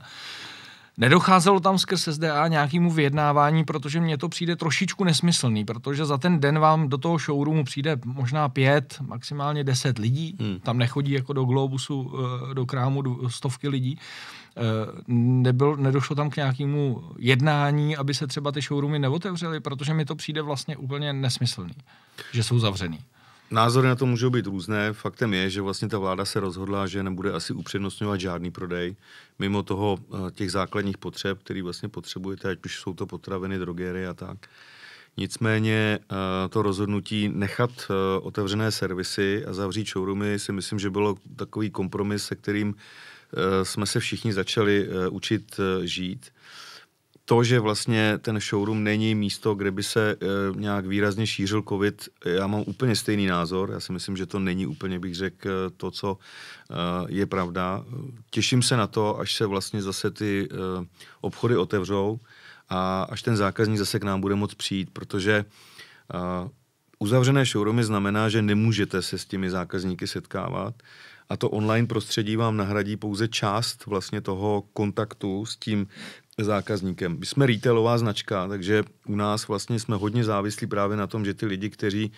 Nedocházelo tam skrz SDA nějakému vyjednávání, protože mně to přijde trošičku nesmyslný, protože za ten den vám do toho showroomu přijde možná pět, maximálně deset lidí. Hmm. Tam nechodí jako do Globusu, eh, do krámu stovky lidí. Eh, nebyl, nedošlo tam k nějakému jednání, aby se třeba ty showroomy neotevřely, protože mi to přijde vlastně úplně nesmyslný,
že jsou zavřený. Názory na to můžou být různé. Faktem je, že vlastně ta vláda se rozhodla, že nebude asi upřednostňovat žádný prodej, mimo toho eh, těch základních potřeb, který vlastně potřebujete, ať už jsou to potraviny, drogéry a tak. Nicméně eh, to rozhodnutí nechat eh, otevřené servisy a zavřít showroomy si myslím, že bylo takový kompromis, se kterým jsme se všichni začali učit žít to, že vlastně ten showroom není místo, kde by se e, nějak výrazně šířil covid, já mám úplně stejný názor. Já si myslím, že to není úplně, bych řekl, to, co e, je pravda. Těším se na to, až se vlastně zase ty e, obchody otevřou a až ten zákazník zase k nám bude moc přijít, protože e, uzavřené showroomy znamená, že nemůžete se s těmi zákazníky setkávat a to online prostředí vám nahradí pouze část vlastně toho kontaktu s tím zákazníkem. My jsme retailová značka, takže u nás vlastně jsme hodně závislí právě na tom, že ty lidi, kteří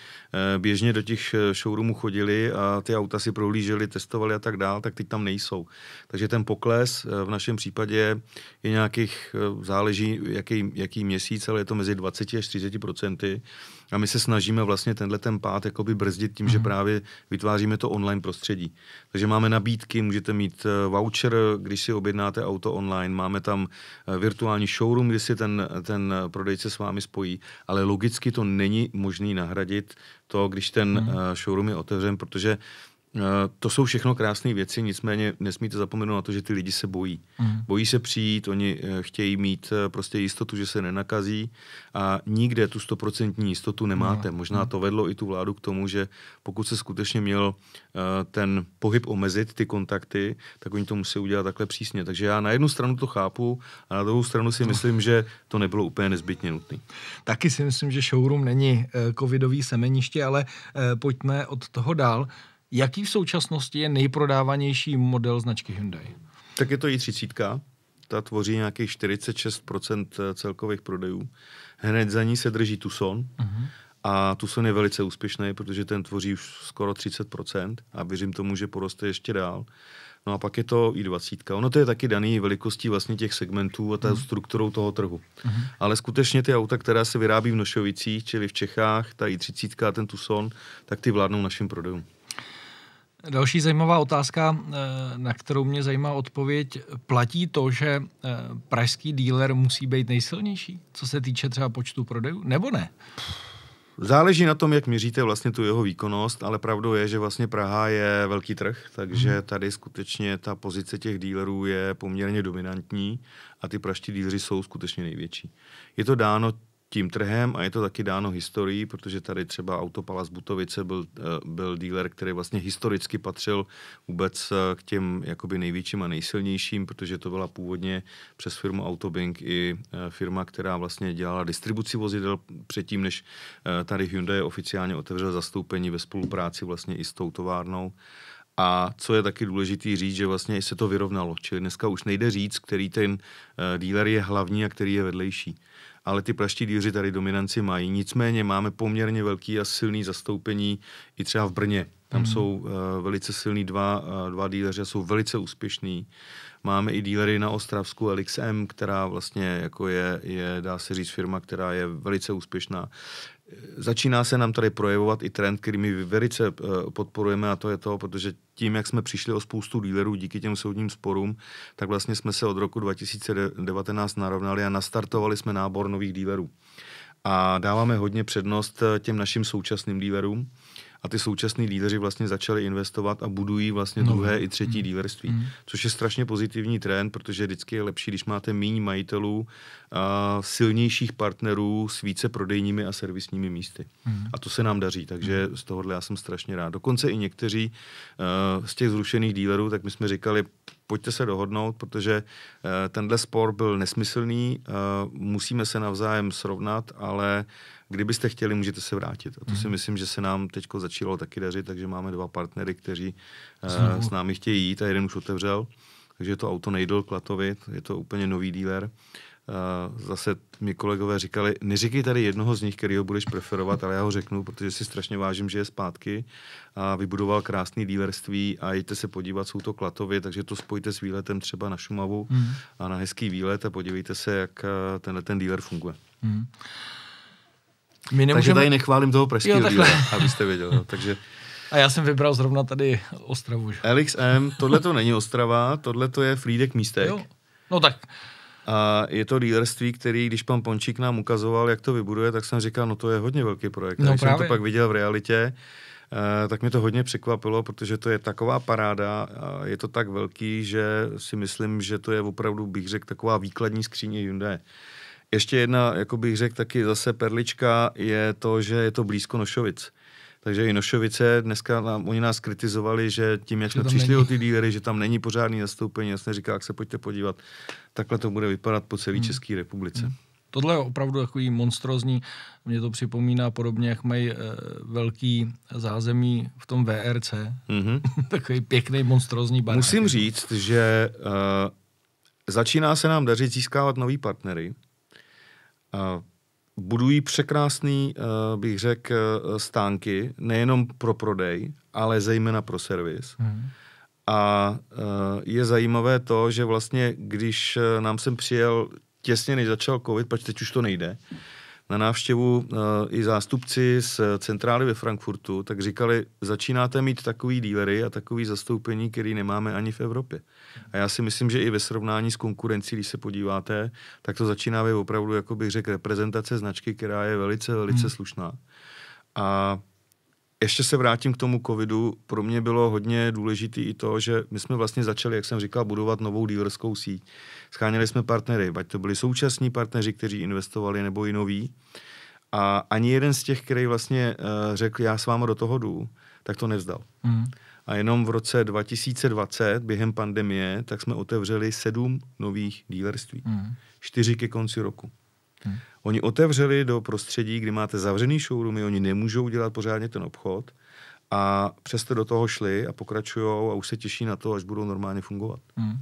eh, běžně do těch eh, showroomů chodili a ty auta si prohlíželi, testovali a tak dál, tak teď tam nejsou. Takže ten pokles eh, v našem případě je nějakých, záleží jaký, jaký měsíc, ale je to mezi 20 až 30 procenty. A my se snažíme vlastně tenhle ten pád jakoby brzdit tím, mm. že mhm. právě vytváříme to online prostředí. Takže máme nabídky, můžete mít voucher, když si objednáte auto online, máme tam Eh, virtuální showroom, kde si ten, ten prodejce s vámi spojí, ale logicky to není možný nahradit to, když ten mm. showroom je otevřen, protože uh, Eh, to jsou všechno krásné věci, nicméně nesmíte zapomenout na to, že ty lidi se bojí. Mm. Bojí se přijít, oni eh, chtějí mít eh, prostě jistotu, že se nenakazí a nikde tu stoprocentní jistotu nemáte. Mm. Možná to vedlo i tu vládu k tomu, že pokud se skutečně měl ten pohyb omezit, ty kontakty, tak oni to musí udělat takhle přísně. Takže já na jednu stranu to chápu a na druhou stranu si no. myslím, že to nebylo úplně nezbytně nutné.
Taky si myslím, že showroom není covidový semeniště, ale pojďme od toho dál. Jaký v současnosti je nejprodávanější model značky Hyundai?
Tak je to i 30 ta tvoří nějakých 46% eh, celkových prodejů. Hned za ní se drží Tucson uh-huh. a Tucson je velice úspěšný, protože ten tvoří už skoro 30% a věřím tomu, že poroste ještě dál. No a pak je to i 20. Ono to je taky daný velikostí vlastně těch segmentů a hmm. strukturou toho trhu. Hmm. Ale skutečně ty auta, která se vyrábí v Nošovicích, čili v Čechách, ta i 30 a ten Tucson, tak ty vládnou našim prodejům.
Další zajímavá otázka, eh, na kterou mě zajímá odpověď. Platí to, že eh, pražský dealer musí být nejsilnější, co se týče třeba počtu prodejů, nebo ne?
Záleží na tom, jak měříte vlastně tu jeho výkonnost, ale pravdou je, že vlastně Praha je velký trh, takže mhm. tady skutečně ta pozice těch dílerů je poměrně dominantní a ty praští díleři jsou skutečně největší. Je to dáno tím trhem a je to taky dáno historií, protože tady třeba Autopalas Butovice byl, eh, byl dealer, který vlastně historicky patřil vůbec eh, k těm jakoby největším a nejsilnějším, protože to byla původně přes firmu Autobing i eh, firma, která vlastně dělala distribuci vozidel předtím, než tady Hyundai oficiálně otevřel zastoupení ve spolupráci vlastně i s tou továrnou. A co je taky důležitý říct, že vlastně se to vyrovnalo. Čili dneska už nejde říct, který ten dealer je hlavní a který je vedlejší ale ty praštidíři tady dominanci mají. Nicméně máme poměrně velký a silný zastoupení i třeba v Brně. Tam hmm. jsou uh, velice silní dva, uh, dva díleři a jsou velice úspěšní. Máme i dílery na Ostravsku LXM, která vlastně jako je, je, dá se říct, firma, která je velice úspěšná. Začíná se nám tady projevovat i trend, který my velice eh, podporujeme a to je to, protože tím, jak jsme přišli o spoustu dílerů díky těm soudním sporům, tak vlastně jsme se od roku 2019 narovnali a nastartovali jsme nábor nových dílerů. A dáváme hodně přednost eh, těm našim současným dílerům a ty současní díleři vlastně začali investovat a budují vlastně no. druhé i třetí mm. dílerství, mm. což je strašně pozitivní trend, protože vždycky je lepší, když máte méně majitelů, a silnějších partnerů s více prodejními a servisními místy. Mm. A to se nám daří, takže mm. z tohohle já jsem strašně rád. Dokonce i někteří uh, z těch zrušených dílerů, tak my jsme říkali, pojďte se dohodnout, protože uh, tenhle spor byl nesmyslný, uh, musíme se navzájem srovnat, ale Kdybyste chtěli, můžete se vrátit. A to si mhm. myslím, že se nám teď začalo taky dařit, takže máme dva partnery, kteří uh, s námi chtějí jít a jeden už otevřel. Takže je to auto Nejdol Klatovit, je to úplně nový dealer. Uh, zase mi kolegové říkali, neříkej tady jednoho z nich, který ho budeš preferovat, ale já ho řeknu, protože si strašně vážím, že je zpátky a vybudoval krásný dílerství a jděte se podívat, jsou to klatovy, takže to spojte s výletem třeba na Šumavu mm. a na hezký výlet a podívejte se, jak eh, tenhle ten dealer funguje.
Mm. My nemůžeme... Takže tady nechválím toho pražského díla, abyste věděl. No. Takže... A já jsem vybral zrovna tady Ostravu. Že?
LXM, tohle to není Ostrava, tohle to je Frídek místek. Jo. No tak. A je to dealerství, který, když pan Pončík nám ukazoval, jak to vybuduje, tak jsem říkal, no to je hodně velký projekt. No, a když právě. jsem to pak viděl v realitě, Uh, tak mě to hodně překvapilo, protože to je taková paráda, a je to tak velký, že si myslím, že to je opravdu, bych řekl, taková výkladní skříně Hyundai ještě jedna, jako bych řekl, taky zase perlička je to, že je to blízko Nošovic. Takže i Nošovice, dneska nám, oni nás kritizovali, že tím, jak že jsme přišli o ty dílery, že tam není pořádný zastoupení, jasně říká, jak se pojďte podívat, takhle to bude vypadat po celé hmm. České republice. Hmm.
Tohle je opravdu takový monstrozní, mě to připomíná podobně, jak mají e, velký zázemí v tom VRC, mm-hmm. takový pěkný
monstrozní barák. Musím říct, že e, začíná se nám dařit získávat nový partnery, Eh, budují překrásný, eh, bych řekl, eh, stánky, nejenom pro prodej, ale zejména pro servis. Hmm. A je zajímavé to, že vlastně, když nám sem přijel těsně než začal covid, protože teď už to nejde, na návštěvu eh, i zástupci z centrály ve Frankfurtu, tak říkali, začínáte mít takový dílery a takový zastoupení, který nemáme ani v Evropě. A já si myslím, že i ve srovnání s konkurencí, když se podíváte, tak to začíná být opravdu, jako bych řekl, reprezentace značky, která je velice, velice hmm. slušná. A ještě se vrátím k tomu covidu. Pro mě bylo hodně důležité i to, že my jsme vlastně začali, jak jsem říkal, budovat novou dealerskou síť. Scháněli jsme partnery, ať to byli současní partneři, kteří investovali, nebo i noví. A ani jeden z těch, který vlastně uh, řekl, já s váma do toho jdu, tak to nevzdal. Mm. A jenom v roce 2020, během pandemie, tak jsme otevřeli sedm nových dealerství. Mm. Čtyři ke konci roku. Hmm. Oni otevřeli do prostředí, kdy máte zavřený showroomy, oni nemůžou dělat pořádně ten obchod a přesto do toho šli a pokračují a už se těší na to, až budou normálně fungovat. Hmm.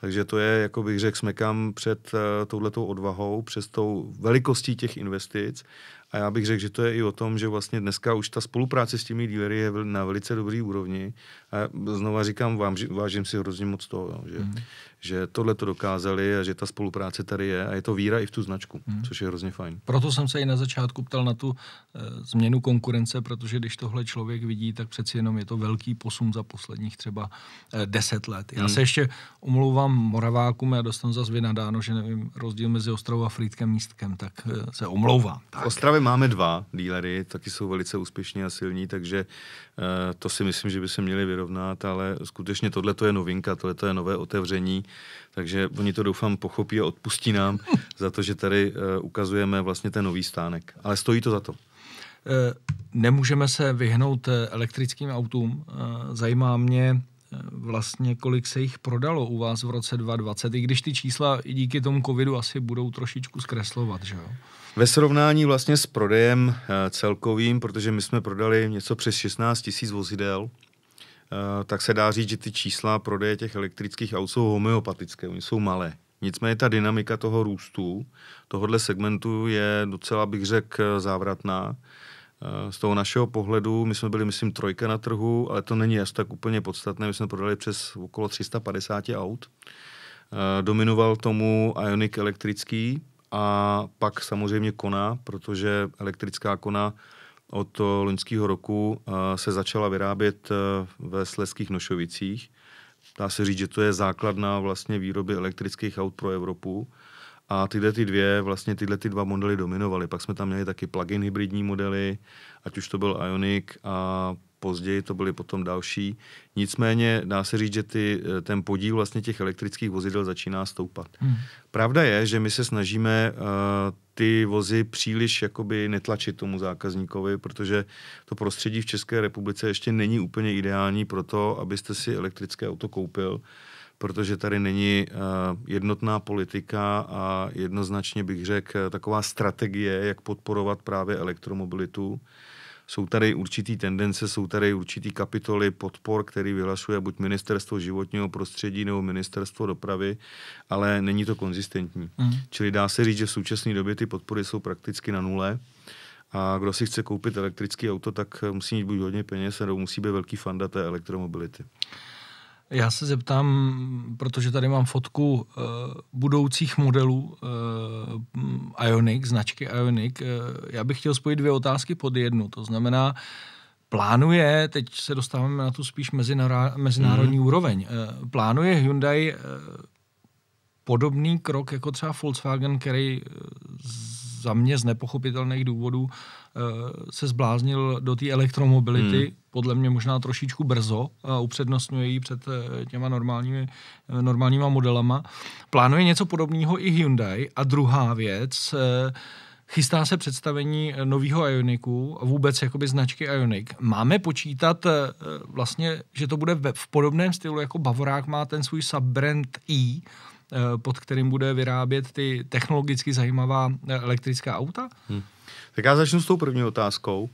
Takže to je, jako bych řekl, smekám před uh, touhletou odvahou, přes tou velikostí těch investic. A já bych řekl, že to je i o tom, že vlastně dneska už ta spolupráce s těmi dílery je na velice dobrý úrovni a znova říkám vám, vážím si hrozně moc toho, jo, že, mm. že tohle to dokázali a že ta spolupráce tady je a je to víra i v tu značku, mm. což je hrozně fajn.
Proto jsem se i na začátku ptal na tu e, změnu konkurence, protože když tohle člověk vidí, tak přeci jenom je to velký posun za posledních třeba e, deset let. Já mm. se ještě omlouvám Moravákům, já dostanu zase vynadáno, že nevím rozdíl mezi Ostravou a Frýdkem místkem, tak e, se omlouvám.
Tak. V Ostravě máme dva dílery, taky jsou velice úspěšní a silní, takže e, to si myslím, že by se měli vyrovnat přirovnat, ale skutečně tohle je novinka, tohle je nové otevření, takže oni to doufám pochopí a odpustí nám za to, že tady eh, ukazujeme vlastně ten nový stánek. Ale stojí to za to. Eh,
nemůžeme se vyhnout eh, elektrickým autům. Zajímá mě, vlastně kolik se jich prodalo u vás v roce 2020, i když ty čísla i díky tomu covidu asi budou trošičku zkreslovat, že jo?
Ve srovnání vlastně s prodejem celkovým, protože my jsme prodali něco přes 16 tisíc vozidel, Eh, tak se dá říct, že ty čísla prodeje těch elektrických aut jsou homeopatické, oni jsou malé. Nicméně ta dynamika toho růstu, tohohle segmentu je docela, bych řekl, závratná. Eh, z toho našeho pohledu, my jsme byli, myslím, trojka na trhu, ale to není až tak úplně podstatné. My jsme prodali přes okolo 350 aut. Eh, dominoval tomu Ionic elektrický a pak samozřejmě Kona, protože elektrická Kona od eh, loňského roku eh, se začala vyrábět eh, ve Sleských Nošovicích. Dá se říct, že to je základna vlastně výroby elektrických aut pro Evropu. A tyhle ty dvě, vlastně tyhle ty dva modely dominovaly. Pak jsme tam měli taky plug-in hybridní modely, ať už to byl Ionic a později to byly potom další. Nicméně dá se říct, že ty, ten podíl vlastně těch elektrických vozidel začíná stoupat. Hmm. Pravda je, že my se snažíme uh, ty vozy příliš jakoby netlačit tomu zákazníkovi, protože to prostředí v České republice ještě není úplně ideální pro to, abyste si elektrické auto koupil, protože tady není eh, jednotná politika a jednoznačně bych řekl eh, taková strategie, jak podporovat právě elektromobilitu. Jsou tady určitý tendence, jsou tady určitý kapitoly podpor, který vyhlašuje buď ministerstvo životního prostředí nebo ministerstvo dopravy, ale není to konzistentní. Mm. Čili dá se říct, že v současné době ty podpory jsou prakticky na nule. A kdo si chce koupit elektrický auto, tak musí mít buď hodně peněz, nebo musí být velký fanda té elektromobility.
Já se zeptám, protože tady mám fotku uh, budoucích modelů uh, eh, Ionic, značky Ionic. Uh, eh, já bych chtěl spojit dvě otázky pod jednu. To znamená, plánuje, teď se dostáváme na tu spíš mezinárodní mm. úroveň, uh, plánuje Hyundai uh, podobný krok jako třeba Volkswagen, který za mě z nepochopitelných důvodů se zbláznil do té elektromobility, hmm podle mě možná trošičku brzo a upřednostňuje ji před eh, těma normálními, eh, normálníma modelama. Plánuje něco podobného i Hyundai. A druhá věc, eh, chystá se představení nového Ioniku a vůbec jakoby značky Ionic. Máme počítat vlastně, že to bude v podobném stylu, jako Bavorák má ten svůj subbrand E, pod kterým bude vyrábět ty technologicky zajímavá elektrická auta?
Hmm. Tak já začnu s tou první otázkou. Uh,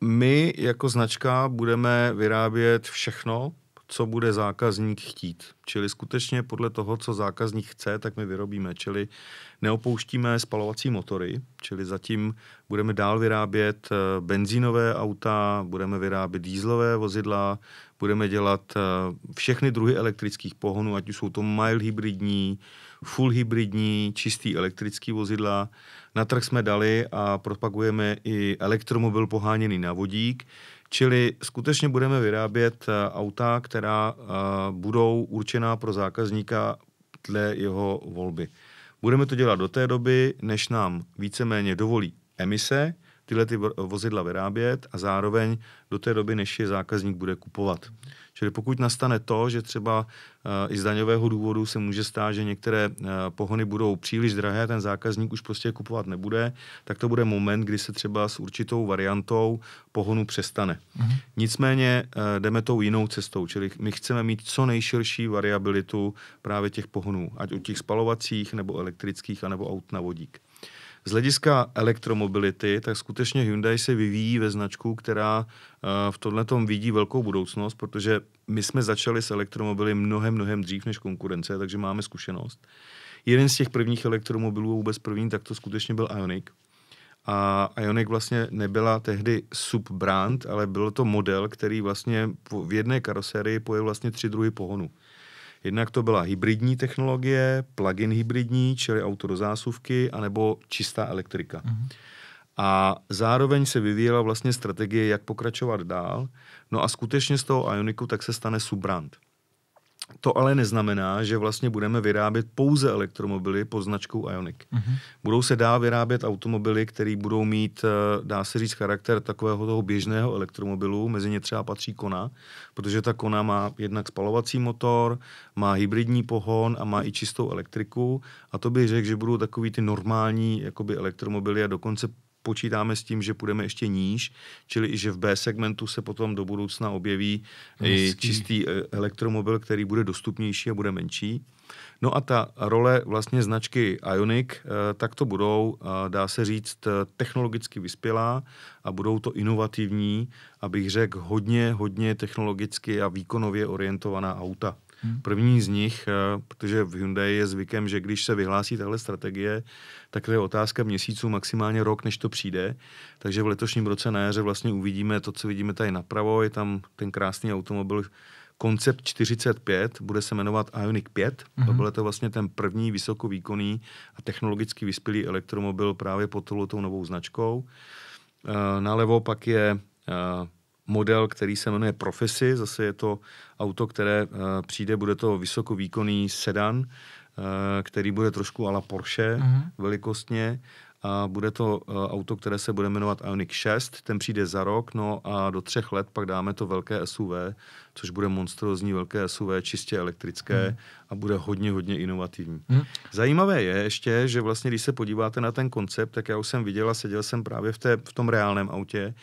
my jako značka budeme vyrábět všechno, co bude zákazník chtít. Čili skutečně podle toho, co zákazník chce, tak my vyrobíme. Čili neopouštíme spalovací motory, čili zatím budeme dál vyrábět eh, benzínové auta, budeme vyrábět dýzlové vozidla, budeme dělat eh, všechny druhy elektrických pohonů, ať už jsou to mild hybridní, full hybridní, čistý elektrický vozidla. Na trh jsme dali a propagujeme i elektromobil poháněný na vodík, čili skutečně budeme vyrábět eh, auta, která eh, budou určená pro zákazníka dle jeho volby. Budeme to dělat do té doby, než nám víceméně dovolí emise, tyhle ty vozidla vyrábět a zároveň do té doby, než je zákazník bude kupovat. Čili pokud nastane to, že třeba eh, i z daňového důvodu se může stát, že některé eh, pohony budou příliš drahé, ten zákazník už prostě kupovat nebude, tak to bude moment, kdy se třeba s určitou variantou pohonu přestane. Mhm. Nicméně eh, jdeme tou jinou cestou, čili my chceme mít co nejširší variabilitu právě těch pohonů, ať u těch spalovacích, nebo elektrických, anebo aut na vodík. Z hlediska elektromobility, tak skutečně Hyundai se vyvíjí ve značku, která eh, v tomhle tom vidí velkou budoucnost, protože my jsme začali s elektromobily mnohem, mnohem dřív než konkurence, takže máme zkušenost. Jeden z těch prvních elektromobilů, vůbec první, tak to skutečně byl Ionic. A Ionic vlastně nebyla tehdy subbrand, ale byl to model, který vlastně v jedné karosérii pojel vlastně tři druhy pohonu. Jednak to byla hybridní technologie, plug-in hybridní, čili auto do zásuvky, anebo čistá elektrika. Mm-hmm. A zároveň se vyvíjela vlastně strategie, jak pokračovat dál. No a skutečně z toho Ioniku tak se stane Subrand. Mm-hmm. To ale neznamená, že vlastně budeme vyrábět pouze elektromobily pod značkou Ionic. Mm-hmm. Budou se dá vyrábět automobily, které budou mít, eh, dá se říct, charakter takového toho běžného elektromobilu. Mezi ně třeba patří Kona, protože ta Kona má jednak spalovací motor, má hybridní pohon a má i čistou elektriku. A to bych řekl, že budou takový ty normální jakoby elektromobily a dokonce počítáme s tím, že půjdeme ještě níž, čili i že v B segmentu se potom do budoucna objeví i čistý e, elektromobil, který bude dostupnější a bude menší. No a ta role vlastně značky Ionic, e, tak to budou, dá se říct, e, technologicky vyspělá a budou to inovativní, abych řekl, hodně, hodně technologicky a výkonově orientovaná auta. Hmm. První z nich, eh, protože v Hyundai je zvykem, že když se vyhlásí tahle strategie, tak to je otázka měsíců, maximálně rok, než to přijde. Takže v letošním roce na jaře vlastně uvidíme to, co vidíme tady napravo. Je tam ten krásný automobil koncept 45, bude se jmenovat Ionic 5. Mm-hmm. To byl to vlastně ten první vysokovýkonný a technologicky vyspělý elektromobil právě pod tou novou značkou. Eh, nalevo pak je eh, model, který se jmenuje Profesi. Zase je to auto, které uh, přijde, bude to vysokovýkonný sedan, uh, který bude trošku ala Porsche uh-huh. velikostně a bude to eh, auto, které se bude jmenovat Ioniq 6, ten přijde za rok, no a do třech let pak dáme to velké SUV, což bude monstrózní velké SUV, čistě elektrické hmm. a bude hodně, hodně inovativní. Hmm. Zajímavé je ještě, že vlastně, když se podíváte na ten koncept, tak já už jsem viděl a seděl jsem právě v, té, v tom reálném autě,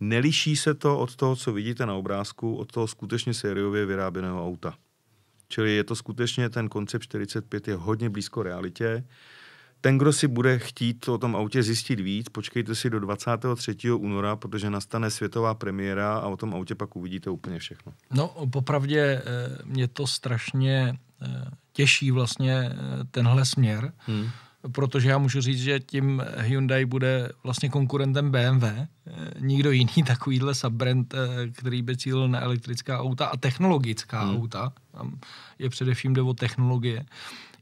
Neliší se to od toho, co vidíte na obrázku, od toho skutečně sériově vyráběného auta. Čili je to skutečně, ten koncept 45 je hodně blízko realitě. Ten, kdo si bude chtít o tom autě zjistit víc, počkejte si do 23. února, protože nastane světová premiéra a o tom autě pak uvidíte úplně všechno.
No, popravdě eh, mě to strašně eh, těší vlastně eh, tenhle směr, hmm protože já můžu říct, že tím Hyundai bude vlastně konkurentem BMW. Eh, nikdo jiný takovýhle subbrand, eh, který by cílil na elektrická auta a technologická hmm. auta. Tam je především jde o technologie.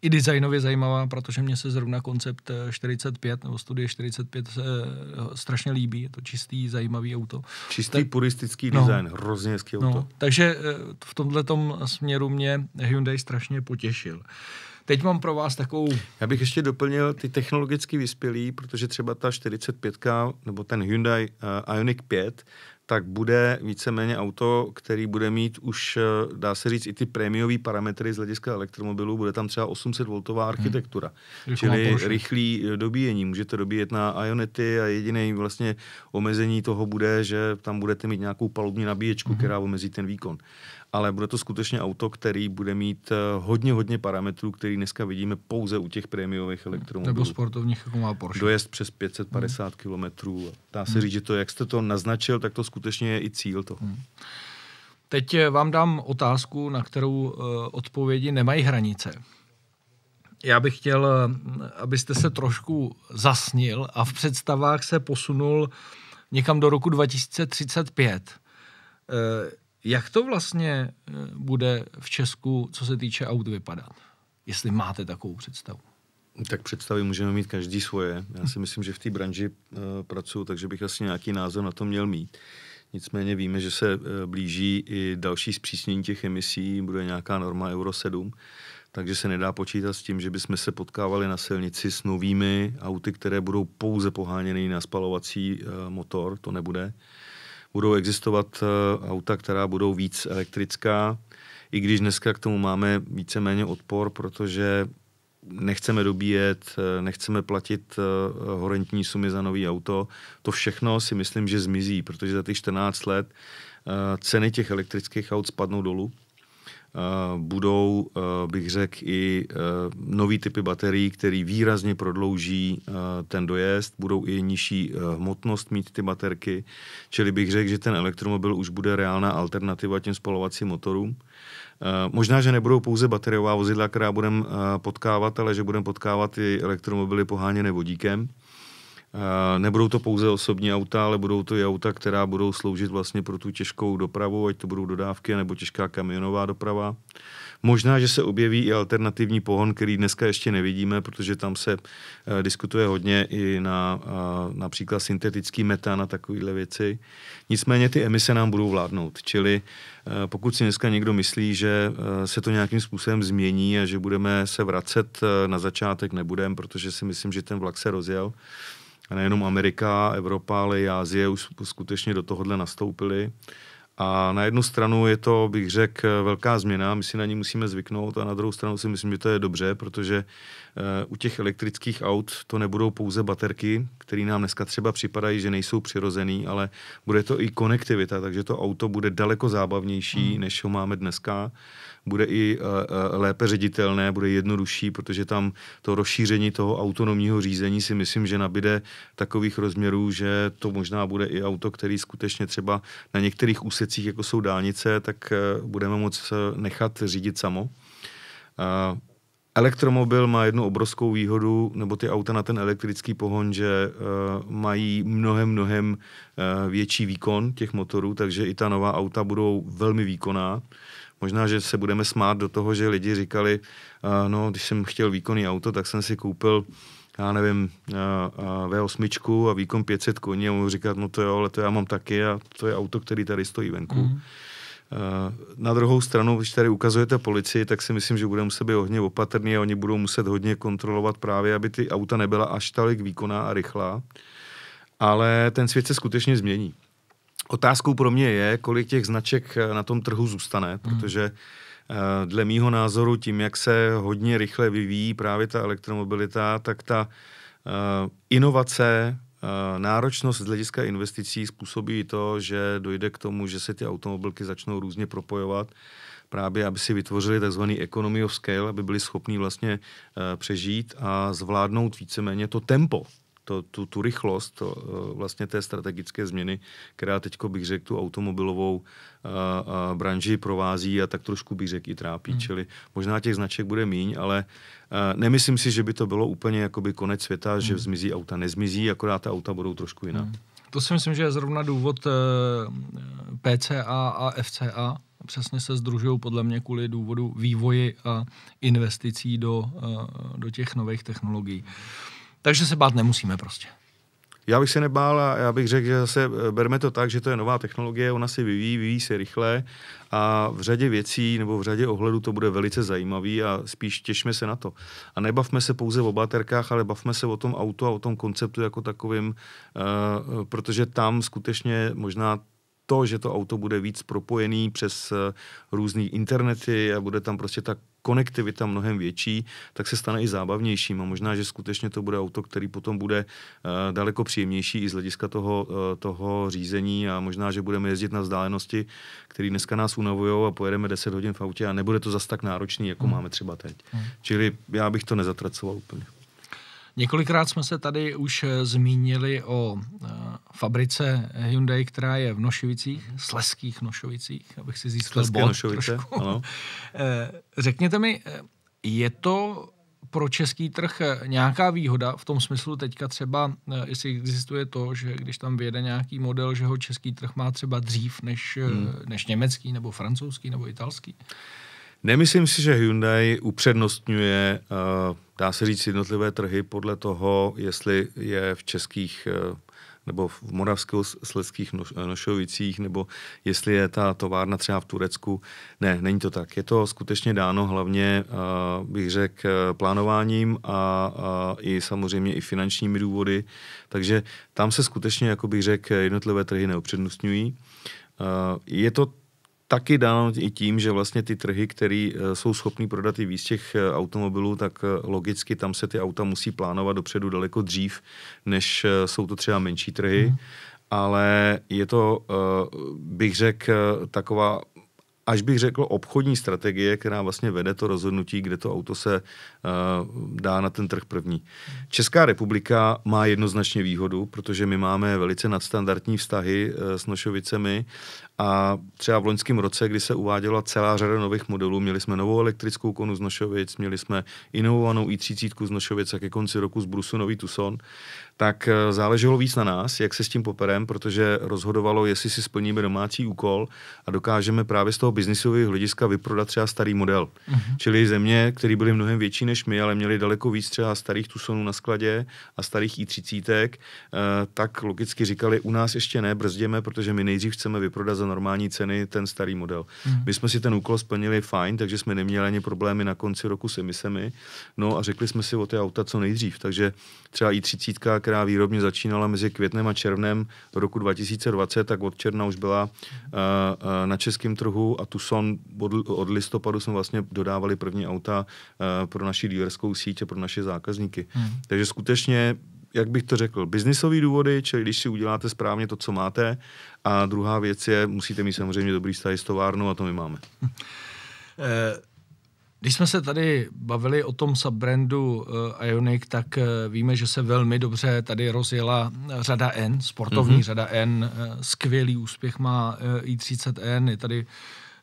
I designově zajímavá, protože mně se zrovna koncept 45 eh, nebo studie 45 se strašně líbí. Je to čistý, zajímavý auto.
Čistý, tak, puristický no, design, hrozně hezký no, auto.
Takže v tomhle směru mě Hyundai strašně potěšil. Uh,
Teď mám pro vás takovou... Já bych ještě doplnil ty technologicky vyspělí, protože třeba ta 45 nebo ten Hyundai uh, Ioniq 5, tak bude víceméně auto, který bude mít už, eh, dá se říct, i ty prémiové parametry z hlediska elektromobilů. Bude tam třeba 800V hmm. architektura, hmm. čili rychlý eh, dobíjení. Můžete dobíjet na Ionity a jediné vlastně omezení toho bude, že tam budete mít nějakou palubní nabíječku, hmm. která omezí ten výkon ale bude to skutečně auto, který bude mít eh, hodně, hodně parametrů, který dneska vidíme pouze u těch prémiových hmm, elektromobilů. Nebo sportovních, jako má Porsche. Dojezd přes 550 hmm. kilometrů. Dá se hmm. říct, že to, jak jste to naznačil, tak to skutečně je i cíl toho. Hmm.
Teď eh, vám dám otázku, na kterou eh, odpovědi nemají hranice. Já bych chtěl, abyste se trošku zasnil a v představách se posunul někam do roku 2035. Jak to vlastně eh, bude v Česku, co se týče aut, vypadat? Jestli máte takovou představu.
Tak představy můžeme mít každý svoje. Já si myslím, že v té branži uh, eh, pracuji, takže bych asi nějaký názor na to měl mít. Nicméně víme, že se uh, blíží i další zpřísnění těch emisí, bude nějaká norma Euro 7, takže se nedá počítat s tím, že bychom se potkávali na silnici s novými auty, které budou pouze poháněny na spalovací uh, motor, to nebude. Uh, budou existovat eh, auta, která budou víc elektrická, i když dneska k tomu máme víceméně odpor, protože nechceme dobíjet, eh, nechceme platit eh, horentní sumy za nový auto. To všechno si myslím, že zmizí, protože za těch 14 let ceny těch elektrických aut spadnou dolů Eh, budou, eh, bych řekl, i eh, nový typy baterií, které výrazně prodlouží ten dojezd, budou i nižší hmotnost mít ty baterky, čili bych řekl, že ten elektromobil už bude reálná alternativa těm spalovacím motorům. Možná, že nebudou pouze bateriová vozidla, která budeme potkávat, ale že budeme potkávat i elektromobily poháněné vodíkem. Eh, nebudou to pouze osobní auta, ale budou to i auta, která budou sloužit vlastně pro tu těžkou dopravu, ať to budou dodávky nebo těžká kamionová doprava. Možná, že se objeví i alternativní pohon, který dneska ještě nevidíme, protože tam se eh, diskutuje hodně i na eh, například syntetický metan a takovéhle věci. Nicméně ty emise nám budou vládnout, čili pokud si dneska někdo myslí, že se to nějakým způsobem změní a že budeme se vracet na začátek, nebudem, protože si myslím, že ten vlak se rozjel, nejenom Amerika, Evropa, ale i Ázie už skutečně do tohohle nastoupili. A na jednu stranu je to, bych řekl, velká změna, my si na ní musíme zvyknout a na druhou stranu si myslím, že to je dobře, protože Eh, u těch elektrických aut to nebudou pouze baterky, které nám dneska třeba připadají, že nejsou přirozený, ale bude to i konektivita, takže to auto bude daleko zábavnější, mm. než ho máme dneska. Bude i eh, eh, lépe ředitelné, bude jednodušší, protože tam to rozšíření toho autonomního řízení si myslím, že nabide takových rozměrů, že to možná bude i auto, který skutečně třeba na některých úsecích, jako jsou dálnice, tak budeme moct nechat řídit samo. Elektromobil má jednu obrovskou výhodu, nebo ty auta na ten elektrický pohon, že uh, mají mnohem, mnohem uh, větší výkon těch motorů, takže i ta nová auta budou velmi výkonná. Možná, že se budeme smát do toho, že lidi říkali, uh, no, když jsem chtěl výkonný auto, tak jsem si koupil já nevím, V8 a výkon 500 koní a můžu říkat, no to jo, ale to já mám taky a to je auto, který tady stojí venku. Mm. Eh, na druhou stranu, když tady ukazujete policii, tak si myslím, že bude muset být hodně opatrný a oni budou muset hodně kontrolovat právě, aby ty auta nebyla až tolik výkonná a rychlá. Ale ten svět se skutečně změní. Otázkou pro mě je, kolik těch značek eh, na tom trhu zůstane, hmm. protože eh, dle mýho názoru tím, jak se hodně rychle vyvíjí právě ta elektromobilita, tak ta inovace Eh, náročnost z hlediska investicí způsobí to, že dojde k tomu, že se ty automobilky začnou různě propojovat, právě aby si vytvořili tzv. economy of scale, aby byli schopní vlastně eh, přežít a zvládnout víceméně to tempo, to, tu, tu rychlost to, eh, vlastně té strategické změny, která teď bych řekl tu automobilovou a, eh, a eh, branži provází a tak trošku bych řekl i trápí. Hmm. Čili možná těch značek bude míň, ale a, nemyslím si, že by to bylo úplně jakoby konec světa, hmm. že zmizí auta, nezmizí, akorát ta auta budou trošku jiná. Hmm.
To si myslím, že je zrovna důvod e, PCA a FCA. Přesně se združují podle mě kvůli důvodu vývoji a investicí do, e, do těch nových technologií. Hmm. Takže se bát nemusíme prostě.
Já bych se nebál a já bych řekl, že zase eh, berme to tak, že to je nová technologie, ona se vyvíjí, vyvíjí se rychle a v řadě věcí nebo v řadě ohledu to bude velice zajímavý a spíš těšme se na to. A nebavme se pouze o baterkách, ale bavme se o tom autu a o tom konceptu jako takovým, uh, protože tam skutečně možná to, že to auto bude víc propojený přes eh, různé internety a bude tam prostě ta konektivita mnohem větší, tak se stane i zábavnějším a možná, že skutečně to bude auto, který potom bude eh, daleko příjemnější i z hlediska toho, eh, toho řízení a možná, že budeme jezdit na vzdálenosti, které dneska nás unavují a pojedeme 10 hodin v autě a nebude to zas tak náročný, jako hmm. máme třeba teď. Hmm. Čili já bych to nezatracoval úplně.
Několikrát jsme se tady už zmínili o fabrice Hyundai, která je v Nošovicích, mhm. Sleských Nošovicích, abych si získal Sleské bod Nošovice, trošku. Ano. Eh, řekněte mi, eh, je to pro český trh nějaká výhoda v tom smyslu teďka třeba, eh, jestli existuje to, že když tam vyjede nějaký model, že ho český trh má třeba dřív než, hmm. než německý nebo francouzský nebo italský?
Nemyslím si, že Hyundai upřednostňuje, dá se říct, jednotlivé trhy podle toho, jestli je v českých nebo v moravsko sleských Nošovicích, nebo jestli je ta továrna třeba v Turecku. Ne, není to tak. Je to skutečně dáno hlavně, bych řekl, plánováním a, a i samozřejmě i finančními důvody. Takže tam se skutečně, jako bych řekl, jednotlivé trhy neupřednostňují. Je to taky dáno i tím, že vlastně ty trhy, které eh, jsou schopné prodat i víc těch eh, automobilů, tak eh, logicky tam se ty auta musí plánovat dopředu daleko dřív, než jsou to třeba menší trhy. Hmm. Ale je to, bych řekl, taková až bych řekl obchodní strategie, která vlastně vede to rozhodnutí, kde to auto se uh, dá na ten trh první. Česká republika má jednoznačně výhodu, protože my máme velice nadstandardní vztahy uh, s Nošovicemi a třeba v loňském roce, kdy se uváděla celá řada nových modelů, měli jsme novou elektrickou konu z Nošovic, měli jsme inovovanou i30 z Nošovic a ke konci roku z Brusu nový Tucson tak eh, záleželo víc na nás, jak se s tím poperem, protože rozhodovalo, jestli si splníme domácí úkol a dokážeme právě z toho biznisového hlediska vyprodat třeba starý model. Uh-huh. Čili země, které byly mnohem větší než my, ale měly daleko víc třeba starých Tusonů na skladě a starých i30, eh, tak logicky říkali, u nás ještě ne, brzděme, protože my nejdřív chceme vyprodat za normální ceny ten starý model. Uh-huh. My jsme si ten úkol splnili fajn, takže jsme neměli ani problémy na konci roku s emisemi. No a řekli jsme si o ty auta co nejdřív. Takže třeba i30, která výrobně začínala mezi květnem a červnem roku 2020, tak od června už byla eh, eh, na českém trhu a Tucson od, od listopadu jsme vlastně dodávali první auta eh, pro naši dealerskou síť a pro naše zákazníky. Hmm. Takže skutečně jak bych to řekl, biznisové důvody, čili když si uděláte správně to, co máte. A druhá věc je, musíte mít samozřejmě dobrý vztahy s továrnou a to my máme. Hm.
Když jsme se tady bavili o tom subbrandu uh, Ionic, tak uh, víme, že se velmi dobře tady rozjela eh, řada N, sportovní mm-hmm. řada N. Uh, skvělý úspěch má uh, i30N, je tady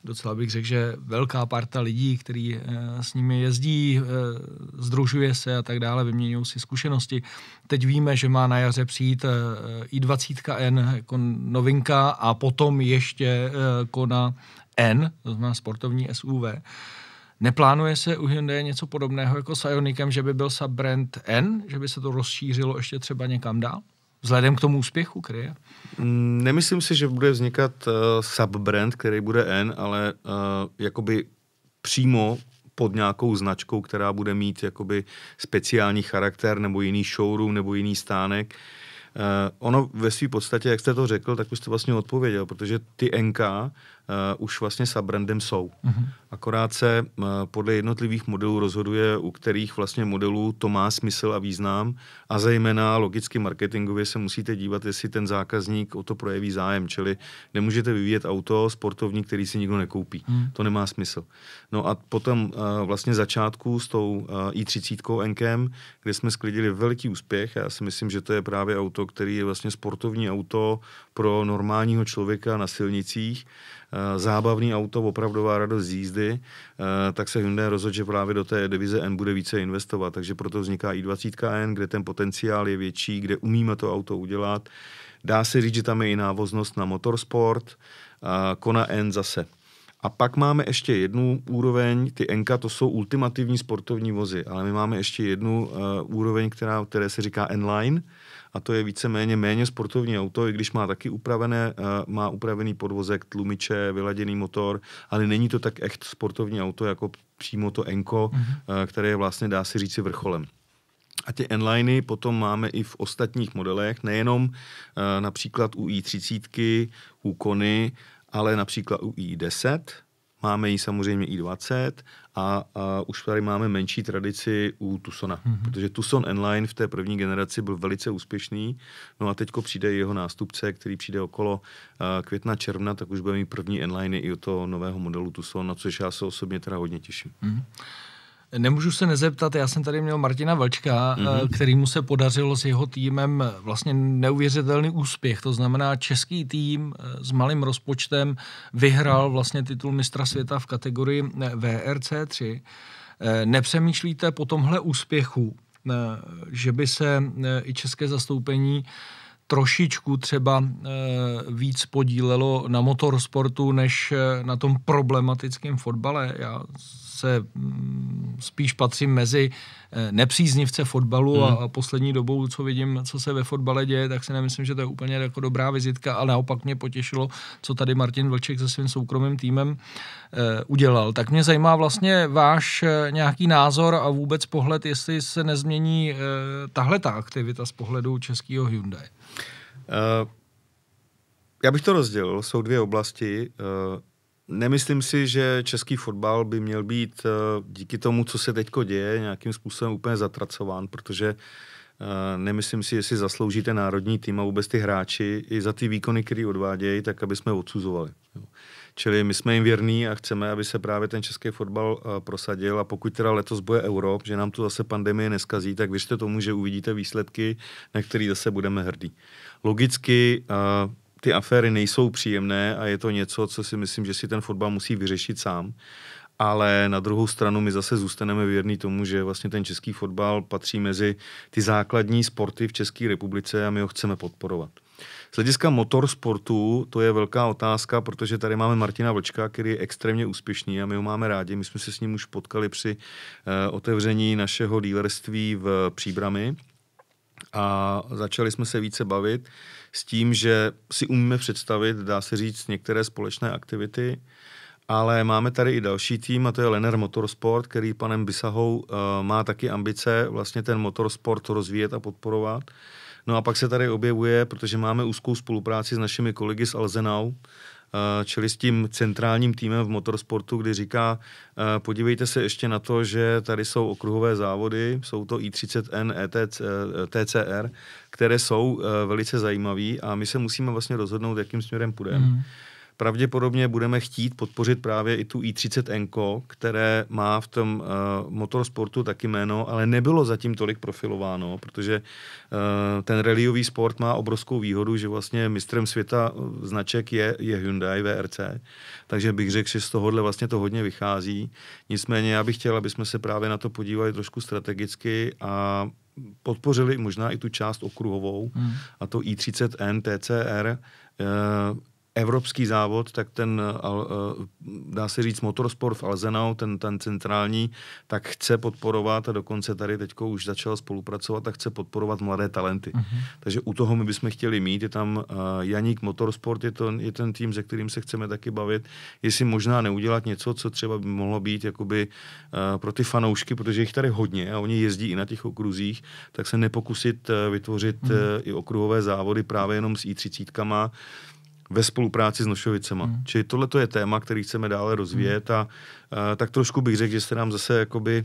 docela bych řekl, že velká parta lidí, který uh, s nimi jezdí, uh, združuje se a tak dále, vyměňují si zkušenosti. Teď víme, že má na jaře přijít uh, i20N jako novinka a potom ještě Kona N, to znamená sportovní SUV. Neplánuje se u Hyundai něco podobného jako s Ionikem, že by byl subbrand brand N, že by se to rozšířilo ještě třeba někam dál? Vzhledem k
tomu úspěchu, který je? Mm, nemyslím si, že bude vznikat uh, subbrand, který bude N, ale uh, jakoby přímo pod nějakou značkou, která bude mít jakoby speciální charakter nebo jiný showroom nebo jiný stánek. Uh, ono ve své podstatě, jak jste to řekl, tak už jste vlastně odpověděl, protože ty NK Eh, už vlastně brandem jsou. Mm-hmm. Akorát se eh, podle jednotlivých modelů rozhoduje, u kterých vlastně modelů to má smysl a význam a zejména logicky marketingově se musíte dívat, jestli ten zákazník o to projeví zájem, čili nemůžete vyvíjet auto sportovní, který si nikdo nekoupí. Mm. To nemá smysl. No a potom eh, vlastně začátku s tou i30 NKM, kde jsme sklidili velký úspěch. Já si myslím, že to je právě auto, který je vlastně sportovní auto pro normálního člověka na silnicích Eh, zábavný auto, opravdová radost z jízdy, eh, tak se Hyundai rozhodl, že právě do té divize N bude více investovat. Takže proto vzniká i 20 N, kde ten potenciál je větší, kde umíme to auto udělat. Dá se říct, že tam je i návoznost na motorsport, Kona N zase. A pak máme ještě jednu úroveň, ty NK to jsou ultimativní sportovní vozy, ale my máme ještě jednu uh, úroveň, která, které se říká N-Line, uh, a to je víceméně méně sportovní auto, i když má taky upravené, eh, má upravený podvozek, tlumiče, vyladěný motor, ale není to tak echt sportovní auto jako přímo to Enko, mm-hmm. které je vlastně, dá se říci, vrcholem. A ty n potom máme i v ostatních modelech, nejenom eh, například u i30, u Kony, ale například u i10, Máme ji samozřejmě i20 a, a už tady máme menší tradici u Tucsona, mm-hmm. protože Tucson N-Line v té první generaci byl velice úspěšný. No a teďko přijde jeho nástupce, který přijde okolo uh, května, června, tak už bude mít první n i od toho nového modelu Tucson, na což já se osobně teda hodně těším.
Mm-hmm. Nemůžu se nezeptat, já jsem tady měl Martina Vlčka, mm-hmm. kterýmu se podařilo s jeho týmem vlastně neuvěřitelný úspěch. To znamená, český tým eh, s malým rozpočtem vyhrál vlastně titul mistra světa v kategorii eh, VRC3. Nepřemýšlíte po tomhle úspěchu, že by se i české zastoupení trošičku třeba eh, víc podílelo na motorsportu než eh, na tom problematickém fotbale. Já se mm, spíš patřím mezi eh, nepříznivce fotbalu hmm. a poslední dobou, co vidím, co se ve fotbale děje, tak si nemyslím, že to je úplně jako dobrá vizitka, ale naopak mě potěšilo, co tady Martin Vlček se svým soukromým týmem udělal. Tak mě zajímá vlastně váš nějaký názor a vůbec pohled, jestli se nezmění tahle ta aktivita z pohledu českého Hyundai.
Eh, já bych to rozdělil, jsou dvě oblasti. Eh, nemyslím si, že český fotbal by měl být eh, díky tomu, co se teďko děje, nějakým způsobem úplně zatracován, protože nemyslím si, jestli zaslouží ten národní tým a vůbec ty hráči i za ty výkony, které odvádějí, tak aby jsme odsuzovali. Jo. Čili my jsme jim věrní a chceme, aby se právě ten český fotbal eh, prosadil a pokud teda letos bude euro, že nám tu zase pandemie neskazí, tak věřte tomu, že uvidíte výsledky, na který zase budeme hrdí. Logicky eh, ty aféry nejsou příjemné a je to něco, co si myslím, že si ten fotbal musí vyřešit sám ale na druhou stranu my zase zůstaneme věrní tomu, že vlastně ten český fotbal patří mezi ty základní sporty v České republice a my ho chceme podporovat. Z hlediska motorsportu to je velká otázka, protože tady máme Martina Vlčka, který je extrémně úspěšný a my ho máme rádi. My jsme se s ním už potkali při uh, otevření našeho dílerství v Příbrami a začali jsme se více bavit s tím, že si umíme představit, dá se říct, některé společné aktivity, ale máme tady i další tým a to je Lener Motorsport, který panem Bisahou uh, má taky ambice vlastně ten motorsport rozvíjet a podporovat. No a pak se tady objevuje, protože máme úzkou spolupráci s našimi kolegy z Alzenau, eh, čili s tím centrálním týmem v motorsportu, kdy říká, eh, podívejte se ještě na to, že tady jsou okruhové závody, jsou to i30N, ETC, eh, TCR, které jsou velice zajímavé a my se musíme vlastně rozhodnout, jakým směrem půjdeme. Mm pravděpodobně budeme chtít podpořit právě i tu i30 n které má v tom uh, motorsportu taky jméno, ale nebylo zatím tolik profilováno, protože uh, ten rallyový sport má obrovskou výhodu, že vlastně mistrem světa eh, značek je, je Hyundai VRC, takže bych řekl, že z tohohle vlastně to hodně vychází. Nicméně já bych chtěl, aby jsme se právě na to podívali trošku strategicky a podpořili možná i tu část okruhovou, hmm. a to i30N TCR, uh, evropský závod, tak ten, eh, dá se říct, motorsport v Alzenau, ten, ten centrální, tak chce podporovat a dokonce tady teď už začal spolupracovat a chce podporovat mladé talenty. Uh-huh. Takže u toho my bychom chtěli mít, je tam eh, Janík Motorsport, je, to, je ten tým, se kterým se chceme taky bavit, jestli možná neudělat něco, co třeba by mohlo být jakoby eh, pro ty fanoušky, protože jich tady hodně a oni jezdí i na těch okruzích, tak se nepokusit vytvořit uh-huh. i okruhové závody právě jenom s i30 ve spolupráci s Nošovicema. Hmm. Čili tohle je téma, který chceme dále rozvíjet hmm. a a tak trošku bych řekl, že jste nám zase jakoby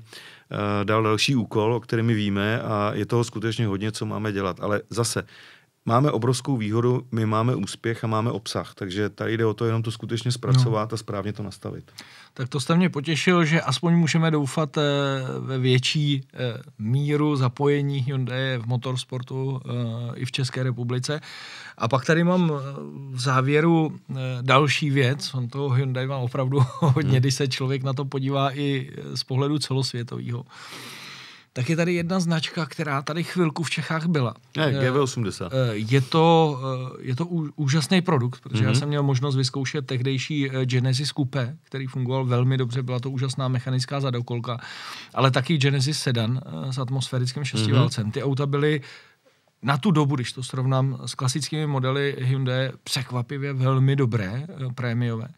uh, dal další úkol, o kterém my víme a je toho skutečně hodně, co máme dělat. Ale zase, máme obrovskou výhodu, my máme úspěch a máme obsah, takže tady jde o to jenom to skutečně zpracovat no. a správně to nastavit.
Tak to jste mě potěšil, že aspoň můžeme doufat e, ve větší e, míru zapojení Hyundai v motorsportu e, i v České republice. A pak tady mám eh, v závěru eh, další věc. On toho Hyundai má opravdu hodně, hmm. když se člověk na to podívá i eh, z pohledu celosvětového. Tak je tady jedna značka, která tady chvilku v Čechách byla. Je, GV80. Je to, je to úžasný produkt, protože mm-hmm. já mhm. jsem měl možnost vyzkoušet tehdejší Genesis Coupe, který fungoval velmi dobře, byla to úžasná mechanická zadokolka, ale taky Genesis Sedan s atmosférickým šestiválcem. Mm-hmm. Ty auta byly na tu dobu, když to srovnám s klasickými modely Hyundai, překvapivě velmi dobré, eh, prémiové.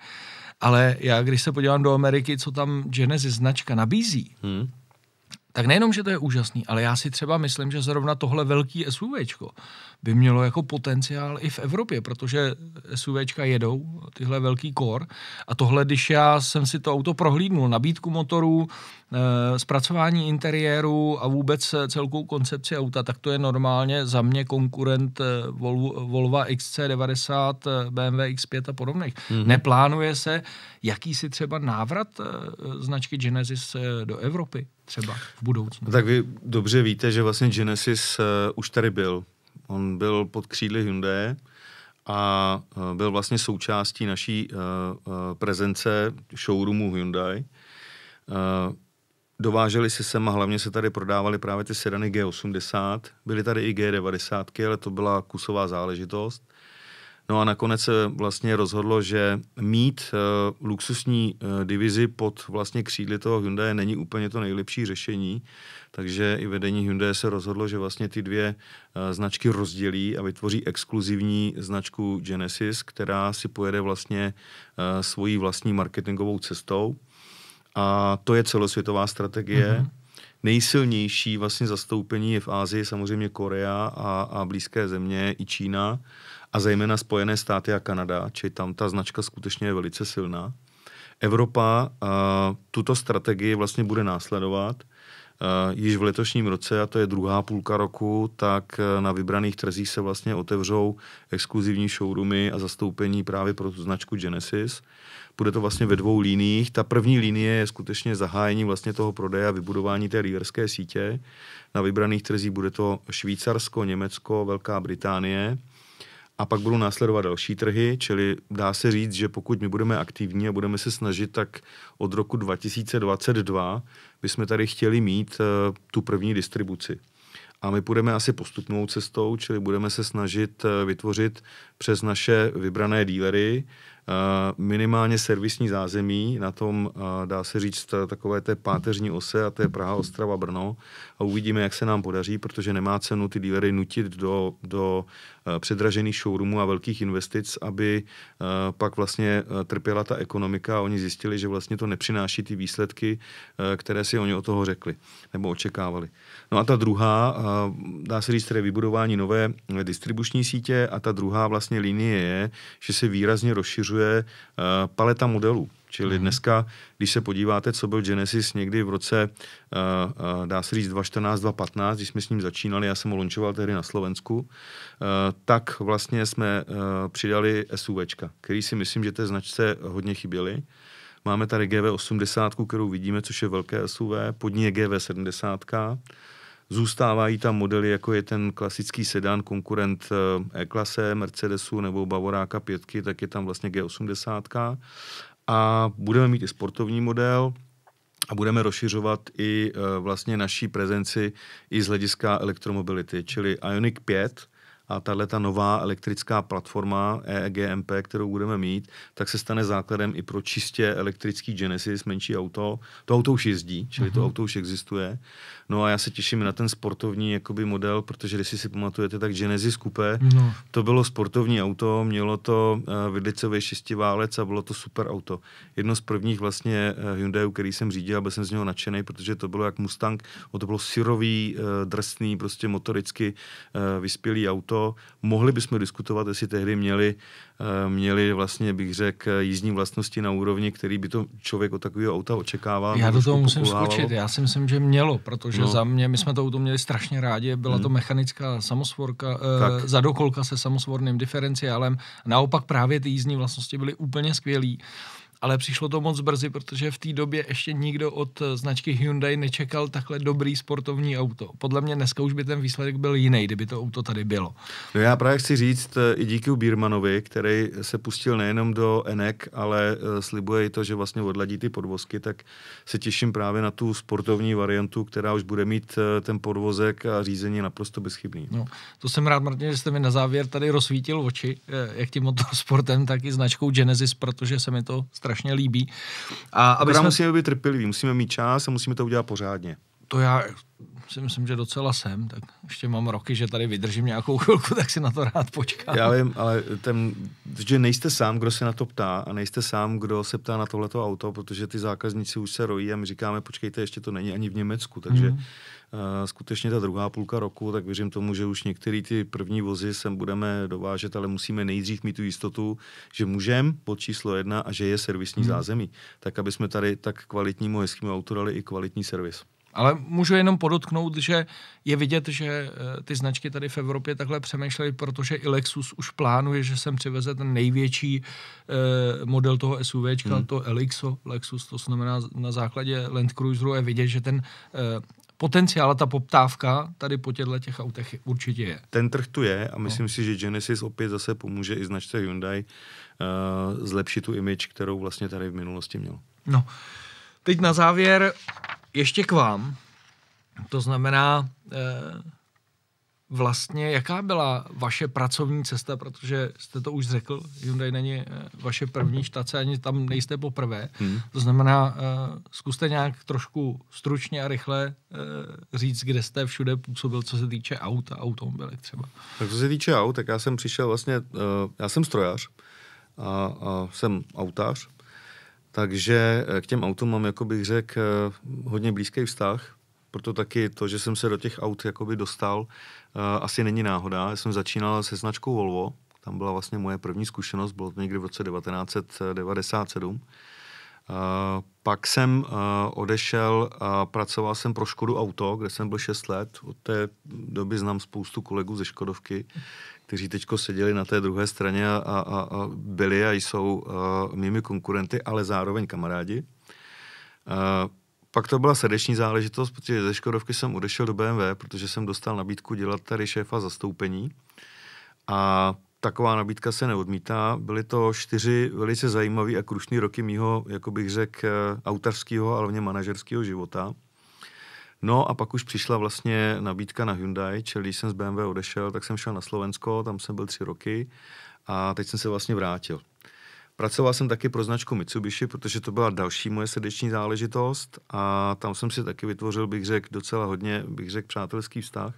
Ale já, když se podívám do Ameriky, co tam Genesis značka nabízí, hmm. tak nejenom, že to je úžasný, ale já si třeba myslím, že zrovna tohle velký SUV by mělo jako potenciál i v Evropě, protože SUV jedou, tyhle velký kor. A tohle, když já jsem si to auto prohlídnul, nabídku motorů, Eh, zpracování interiéru a vůbec eh, celkou koncepci auta, tak to je normálně za mě konkurent eh, Volvo, XC90, BMW X5 a podobných. Mm-hmm. Neplánuje se jakýsi třeba návrat značky Genesis do Evropy třeba v budoucnu? Tak
vy dobře víte, že vlastně Genesis už tady byl. On byl pod křídly Hyundai, a byl vlastně součástí naší prezence showroomu Hyundai dováželi se sem a hlavně se tady prodávali právě ty sedany G80, byly tady i G90, ale to byla kusová záležitost. No a nakonec se vlastně rozhodlo, že mít uh, luxusní uh, divizi pod vlastně křídly toho Hyundai není úplně to nejlepší řešení, takže i vedení Hyundai se rozhodlo, že vlastně ty dvě uh, značky rozdělí a vytvoří exkluzivní značku Genesis, která si pojede vlastně uh, svojí vlastní marketingovou cestou. A to je celosvětová strategie. Mm-hmm. Nejsilnější vlastně zastoupení je v Ázii, samozřejmě Korea a, a blízké země, i Čína a zejména Spojené státy a Kanada, čili tam ta značka skutečně je velice silná. Evropa a, tuto strategii vlastně bude následovat uh, již v letošním roce, a to je druhá půlka roku, tak uh, na vybraných trzích se vlastně otevřou exkluzivní showroomy a zastoupení právě pro tu značku Genesis bude to vlastně ve dvou líních. Ta první linie je skutečně zahájení vlastně toho prodeje a vybudování té líderské sítě. Na vybraných trzích bude to Švýcarsko, Německo, Velká Británie a pak budou následovat další trhy, čili dá se říct, že pokud my budeme aktivní a budeme se snažit, tak od roku 2022 bychom tady chtěli mít eh, tu první distribuci. A my půjdeme asi postupnou cestou, čili budeme se snažit eh, vytvořit přes naše vybrané dílery Eh, minimálně servisní zázemí na tom, eh, dá se říct, eh, takové té páteřní ose a to je Praha, Ostrava, Brno uvidíme, jak se nám podaří, protože nemá cenu ty dílery nutit do, do eh, předražených showroomů a velkých investic, aby eh, pak vlastně eh, trpěla ta ekonomika a oni zjistili, že vlastně to nepřináší ty výsledky, které si oni o toho řekli nebo očekávali. No a ta druhá, dá se říct, je vybudování nové distribuční sítě a ta druhá vlastně linie je, že se výrazně rozšiřuje paleta modelů. Čili mhm. dneska, když se podíváte, co byl Genesis někdy v roce, eh, eh, dá se říct, 2014, 2015, když jsme s ním začínali, já jsem ho lončoval tehdy na Slovensku, eh, tak vlastně jsme přidali SUVčka, který si myslím, že té značce hodně chyběly. Máme tady GV80, kterou vidíme, což je velké SUV, pod ní je GV70, Zůstávají tam modely, jako je ten klasický sedán konkurent E-klase, Mercedesu nebo Bavoráka 5, tak je tam vlastně G80 a budeme mít i sportovní model a budeme rozšiřovat i eh, vlastně naší prezenci i z hlediska elektromobility, čili Ionic 5, a tahle ta nová elektrická platforma eGMP, kterou budeme mít, tak se stane základem i pro čistě elektrický Genesis, menší auto. To auto už jezdí, čili mm-hmm. to mhm. auto už existuje. No a já se těším na ten sportovní jakoby model, protože když si si pamatujete, tak Genesis Coupe, no. to bylo sportovní auto, mělo to uh, eh, vidlicový šestiválec a bylo to super auto. Jedno z prvních vlastně uh, Hyundaiů, který jsem řídil, byl jsem z něho nadšený, protože to bylo jak Mustang, o to bylo syrový, uh, drsný, prostě motoricky uh, vyspělý auto. Mohli bychom diskutovat, jestli tehdy měli uh, Eh, měli vlastně, bych řekl, jízdní vlastnosti na úrovni, který by to člověk od takového auta očekával. Já do toho musím pokulávalo. skočit, já
si myslím, že mělo, protože no. za mě, my jsme to auto měli strašně rádi, byla hmm. to mechanická samosvorka, eh, zadokolka se samosvorným diferenciálem, naopak právě ty jízdní vlastnosti byly úplně skvělý ale přišlo to moc brzy, protože v té době ještě nikdo od značky Hyundai nečekal takhle dobrý sportovní auto. Podle mě dneska už by ten výsledek byl jiný, kdyby to auto tady bylo.
No já právě chci říct eh, i díky Birmanovi, který se pustil nejenom do Enek, ale eh, slibuje i to, že vlastně odladí ty podvozky, tak se těším právě na tu sportovní variantu, která už bude mít eh, ten podvozek a řízení naprosto bezchybný. No,
to jsem rád, Martin, že jste mi na závěr tady rozsvítil oči, jak tím motorsportem, tak i značkou Genesis, protože se mi to strašně strašně líbí. A aby Akorát jsme... musíme
být trpěliví, musíme mít čas a musíme to udělat pořádně
to já si myslím, že docela jsem, tak ještě mám roky, že tady vydržím nějakou chvilku, tak si na to rád počkám. Já vím,
ale ten, že nejste sám, kdo se na to ptá a nejste sám, kdo se ptá na tohleto auto, protože ty zákazníci už se rojí a my říkáme, počkejte, ještě to není ani v Německu, takže mm. uh, skutečně ta druhá půlka roku, tak věřím tomu, že už některé ty první vozy sem budeme dovážet, ale musíme nejdřív mít tu jistotu, že můžeme pod číslo jedna a že je servisní mm. zázemí, tak aby jsme tady tak kvalitnímu hezkému autu dali i kvalitní servis. Ale
můžu jenom podotknout, že je vidět, že eh, ty značky tady v Evropě takhle přemýšlejí, protože i Lexus už plánuje, že sem přiveze ten největší eh, model toho SUV, hmm. to Elixo Lexus, to znamená na základě Land Cruiseru je vidět, že ten eh, potenciál a ta poptávka tady po těchto těch autech určitě je.
Ten trh tu je a no. myslím no. si, že Genesis opět zase pomůže i značce Hyundai uh, zlepšit tu image, kterou vlastně tady v minulosti měl.
No, teď na závěr ještě k vám. To znamená, e, vlastně jaká byla vaše pracovní cesta, protože jste to už řekl, Hyundai není eh, vaše první štace, ani tam nejste poprvé. Hmm. To znamená, eh, zkuste nějak trošku stručně a rychle říct, kde jste všude působil, co se týče aut a automobilek třeba.
Tak co se týče aut, tak já jsem přišel vlastně, já jsem strojař a, a jsem autář takže eh, k těm autům mám, jako bych řekl, eh, hodně blízký vztah, proto taky to, že jsem se do těch aut jakoby dostal, eh, asi není náhoda. Já jsem začínal se značkou Volvo, tam byla vlastně moje první zkušenost, bylo to někdy v roce 1997. Uh, pak jsem uh, odešel a pracoval jsem pro Škodu Auto, kde jsem byl 6 let. Od té doby znám spoustu kolegů ze Škodovky, kteří teď seděli na té druhé straně a, a, a byli a jsou a, uh, mými konkurenty, ale zároveň kamarádi. A, uh, pak to byla srdeční záležitost, protože ze Škodovky jsem odešel do BMW, protože jsem dostal nabídku dělat tady šéfa zastoupení. A taková nabídka se neodmítá. Byly to čtyři velice zajímavé a krušné roky mýho, jako bych řekl, autarského ale hlavně manažerského života. No a pak už přišla vlastně nabídka na Hyundai, čili když jsem z BMW odešel, tak jsem šel na Slovensko, tam jsem byl tři roky a teď jsem se vlastně vrátil. Pracoval jsem taky pro značku Mitsubishi, protože to byla další moje srdeční záležitost a tam jsem si taky vytvořil, bych řekl, docela hodně, bych řekl, přátelský vztah.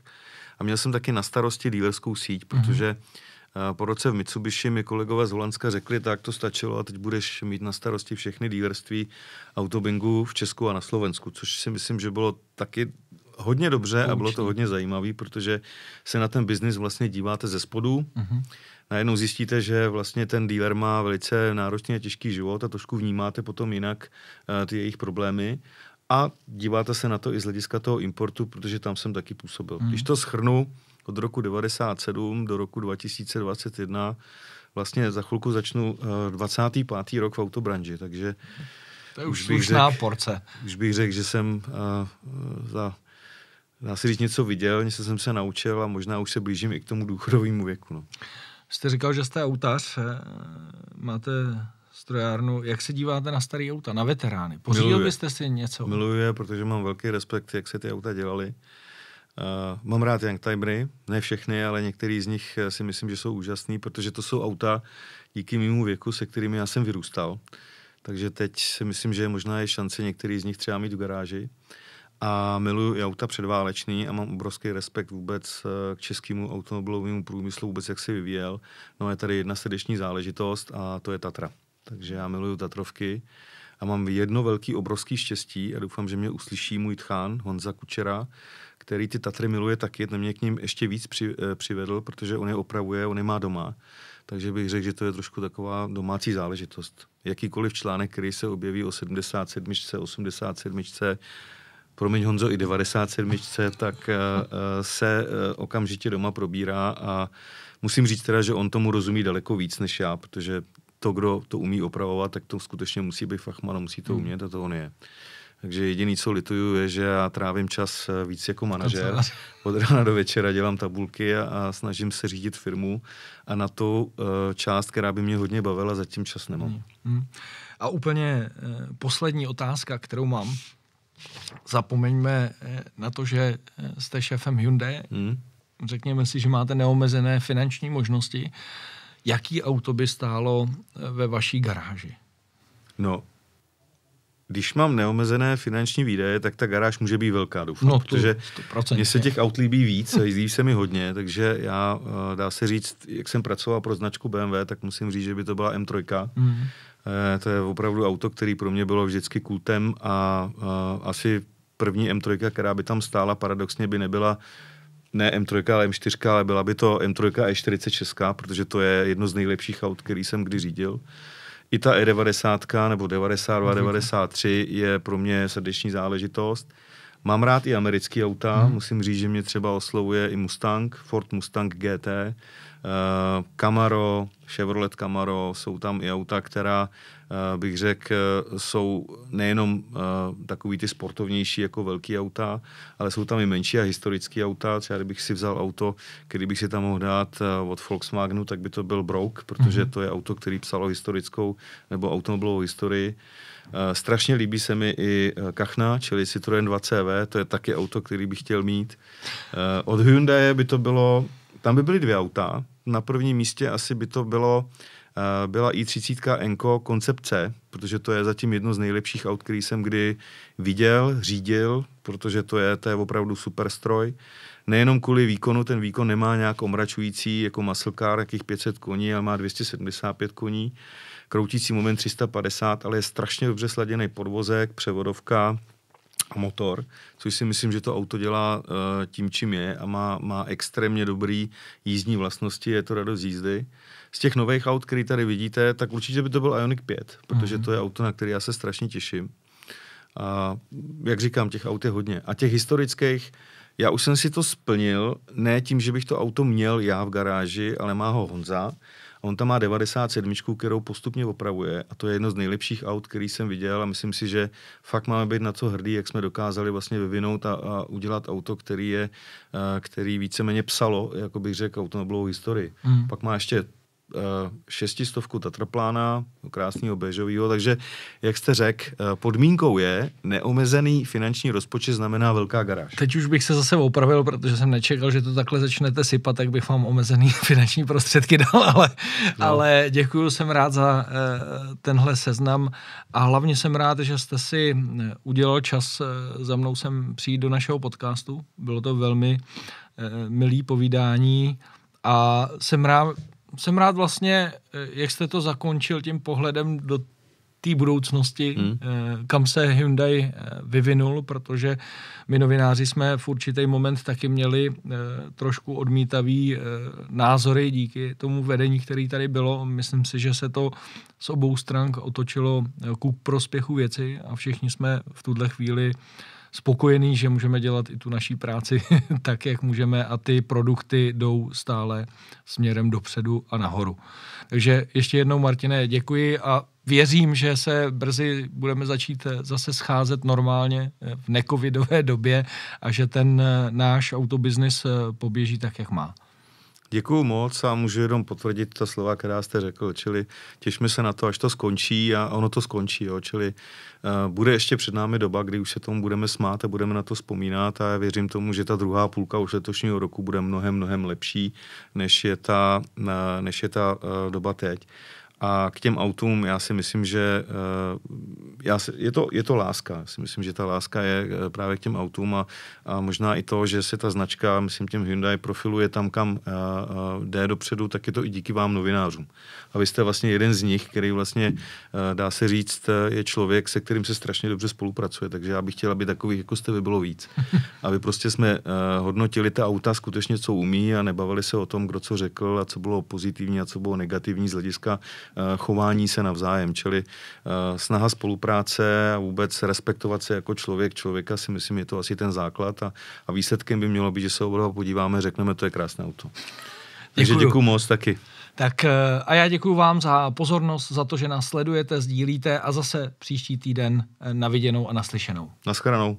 A měl jsem taky na starosti dílerskou síť, mhm. protože mm-hmm Eh, po roce v Mitsubishi mi kolegové z Holandska řekli, tak to stačilo a teď budeš mít na starosti všechny dílerství autobingu v Česku a na Slovensku, což si myslím, že bylo taky hodně dobře Poučný. a bylo to hodně zajímavé, protože se na ten biznis vlastně díváte ze spodu. Uh-huh. Najednou zjistíte, že vlastně ten dealer má velice náročný a těžký život a trošku vnímáte potom jinak uh, ty jejich problémy. A díváte se na to i z hlediska toho importu, protože tam jsem taky působil. Uh-huh. Když to schrnu, od roku 97 do roku 2021. Vlastně za chvilku začnu 25. Eh, rok v autobranži, takže to je už slušná řek, porce. Už bych řekl, že jsem uh, za, dá se říct, něco viděl, něco jsem se naučil a možná už se blížím i k tomu důchodovému věku. No.
Jste říkal, že jste autař, eh, máte strojárnu. Jak se díváte na starý auta, na veterány? Pořídil byste si něco?
Miluje, protože mám velký respekt, jak se ty auta dělaly. Uh, mám rád Youngtimery, ne všechny, ale některý z nich eh, si myslím, že jsou úžasný, protože to jsou auta díky mému věku, se kterými já jsem vyrůstal. Takže teď si myslím, že možná je šance některý z nich třeba mít v garáži. A miluji auta předváleční a mám obrovský respekt vůbec eh, k českému automobilovému průmyslu, vůbec jak se vyvíjel. No je tady jedna srdeční záležitost a to je Tatra. Takže já miluju Tatrovky a mám jedno velký obrovský štěstí a doufám, že mě uslyší můj tchán Honza Kučera, který ty Tatry miluje taky, ten mě k ním ještě víc při, eh, přivedl, protože on je opravuje, on je má doma. Takže bych řekl, že to je trošku taková domácí záležitost. Jakýkoliv článek, který se objeví o 77, 87, promiň Honzo, i 97, tak eh, eh, se okamžitě doma probírá a musím říct teda, že on tomu rozumí daleko víc než já, protože to, kdo to umí opravovat, tak to skutečně musí být fachman a musí to hmm. umět a to on je. Takže jediný, co lituju, je, že já trávím čas eh, víc jako manažer. Od rána do večera dělám tabulky a, a snažím se řídit firmu a na to uh, část, která by mě hodně bavila, zatím čas nemám. Hmm.
hmm. A úplně uh, poslední otázka, kterou mám. Zapomeňme uh, na to, že jste šéfem Hyundai. Hmm. Řekněme si, že máte neomezené finanční možnosti. Jaký auto by stálo ve vaší garáži?
No, když mám neomezené finanční výdaje, tak ta garáž může být velká, doufám. No, protože mně se těch aut líbí víc, jízdí se mi hodně, takže já, eh, dá se říct, jak jsem pracoval pro značku BMW, tak musím říct, že by to byla M3. Mm. E, eh, to je opravdu auto, který pro mě bylo vždycky kultem a, a eh, asi první M3, která by tam stála, paradoxně by nebyla ne M3, ale M4, ale byla by to M3 E46, protože to je jedno z nejlepších aut, který jsem kdy řídil i ta E90 nebo 92, mm-hmm. 93 je pro mě srdeční záležitost. Mám rád i americké auta, hmm. musím říct, že mě třeba oslovuje i Mustang, Ford Mustang GT, uh, eh, Camaro, Chevrolet Camaro, jsou tam i auta, která Eh, bych řekl, eh, jsou nejenom eh, takový ty sportovnější jako velký auta, ale jsou tam i menší a historické auta. Třeba kdybych si vzal auto, který bych si tam mohl dát od Volkswagenu, tak by to byl Brouk, protože mhm. to je auto, který psalo historickou nebo automobilovou historii. Strašně líbí se mi i Kachna, čili Citroen 2CV, to je taky auto, který bych chtěl mít. Od Hyundai by to bylo, tam by byly dvě auta, na prvním místě asi by to bylo uh, Eh, byla i30 Enko koncepce, protože to je zatím jedno z nejlepších aut, který jsem kdy viděl, řídil, protože to je, to je opravdu super stroj. Nejenom kvůli výkonu, ten výkon nemá nějak omračující, jako car, jakých 500 koní, ale má 275 koní, kroutící moment 350, ale je strašně dobře sladěný podvozek, převodovka, a motor, což si myslím, že to auto dělá uh, tím, čím je a má, má extrémně dobrý jízdní vlastnosti, je to radost jízdy z těch nových aut, který tady vidíte, tak určitě by to byl Ionic 5, protože mhm. to je auto, na který já se strašně těším. A jak říkám, těch aut je hodně. A těch historických, já už jsem si to splnil, ne tím, že bych to auto měl já v garáži, ale má ho Honza. on tam má 97, kterou postupně opravuje a to je jedno z nejlepších aut, který jsem viděl a myslím si, že fakt máme být na co hrdí, jak jsme dokázali vlastně vyvinout a, a udělat auto, který je, eh, který víceméně psalo, jako bych řekl, automobilovou historii. Mm. Pak má ještě Eh, šestistovku Tatraplána, krásného bežového, takže jak jste řekl, eh, podmínkou je neomezený finanční rozpočet znamená velká garáž.
Teď už bych se zase opravil, protože jsem nečekal, že to takhle začnete sypat, tak bych vám omezený finanční prostředky dal, ale, no. ale děkuju, jsem rád za eh, tenhle seznam a hlavně jsem rád, že jste si udělal čas za mnou sem přijít do našeho podcastu. Bylo to velmi milý povídání a jsem rád, jsem rád vlastně, eh, jak jste to zakončil tím pohledem do té budoucnosti, hmm. Eh, kam se Hyundai eh, vyvinul, protože my novináři jsme v určitý moment taky měli trošku odmítavý názory díky tomu vedení, který tady bylo. Myslím si, že se to z obou stran otočilo ku prospěchu věci a všichni jsme v tuhle chvíli spokojený, že můžeme dělat i tu naší práci tak, jak můžeme a ty produkty jdou stále směrem dopředu a nahoru. Takže ještě jednou, Martine, děkuji a věřím, že se brzy budeme začít eh, zase scházet normálně eh, v nekovidové době a že ten eh, náš autobiznis poběží tak,
jak má. Děkuji moc a můžu jenom potvrdit ta slova, která jste řekl, čili těšme se na to, až to skončí a ono to skončí, jo, čili uh, bude ještě před námi doba, kdy už se tomu budeme smát a budeme na to vzpomínat a já věřím tomu, že ta druhá půlka už letošního roku bude mnohem, mnohem lepší, než je ta, uh, než je ta uh, doba teď. A k těm autům já si myslím, že eh, já si, je, to, je to láska. Já si myslím, že ta láska je eh, právě k těm autům a, a možná i to, že se ta značka, myslím těm Hyundai, profiluje tam, kam uh, uh, jde dopředu, tak je to i díky vám novinářům. A vy jste vlastně jeden z nich, který vlastně, dá se říct, je člověk, se kterým se strašně dobře spolupracuje. Takže já bych chtěl, aby takových, jako jste vy, bylo víc. Aby prostě jsme hodnotili ta auta skutečně, co umí a nebavili se o tom, kdo co řekl a co bylo pozitivní a co bylo negativní z hlediska Eh, chování se navzájem, čili eh, snaha spolupráce a vůbec respektovat se jako člověk člověka si myslím, je to asi ten základ a, a výsledkem by mělo být, že se oba podíváme, řekneme, to je krásné auto. Takže děkuju moc taky.
Tak eh, a já děkuji vám za pozornost, za to, že nás sledujete, sdílíte a zase příští týden naviděnou a naslyšenou.
Naschranou.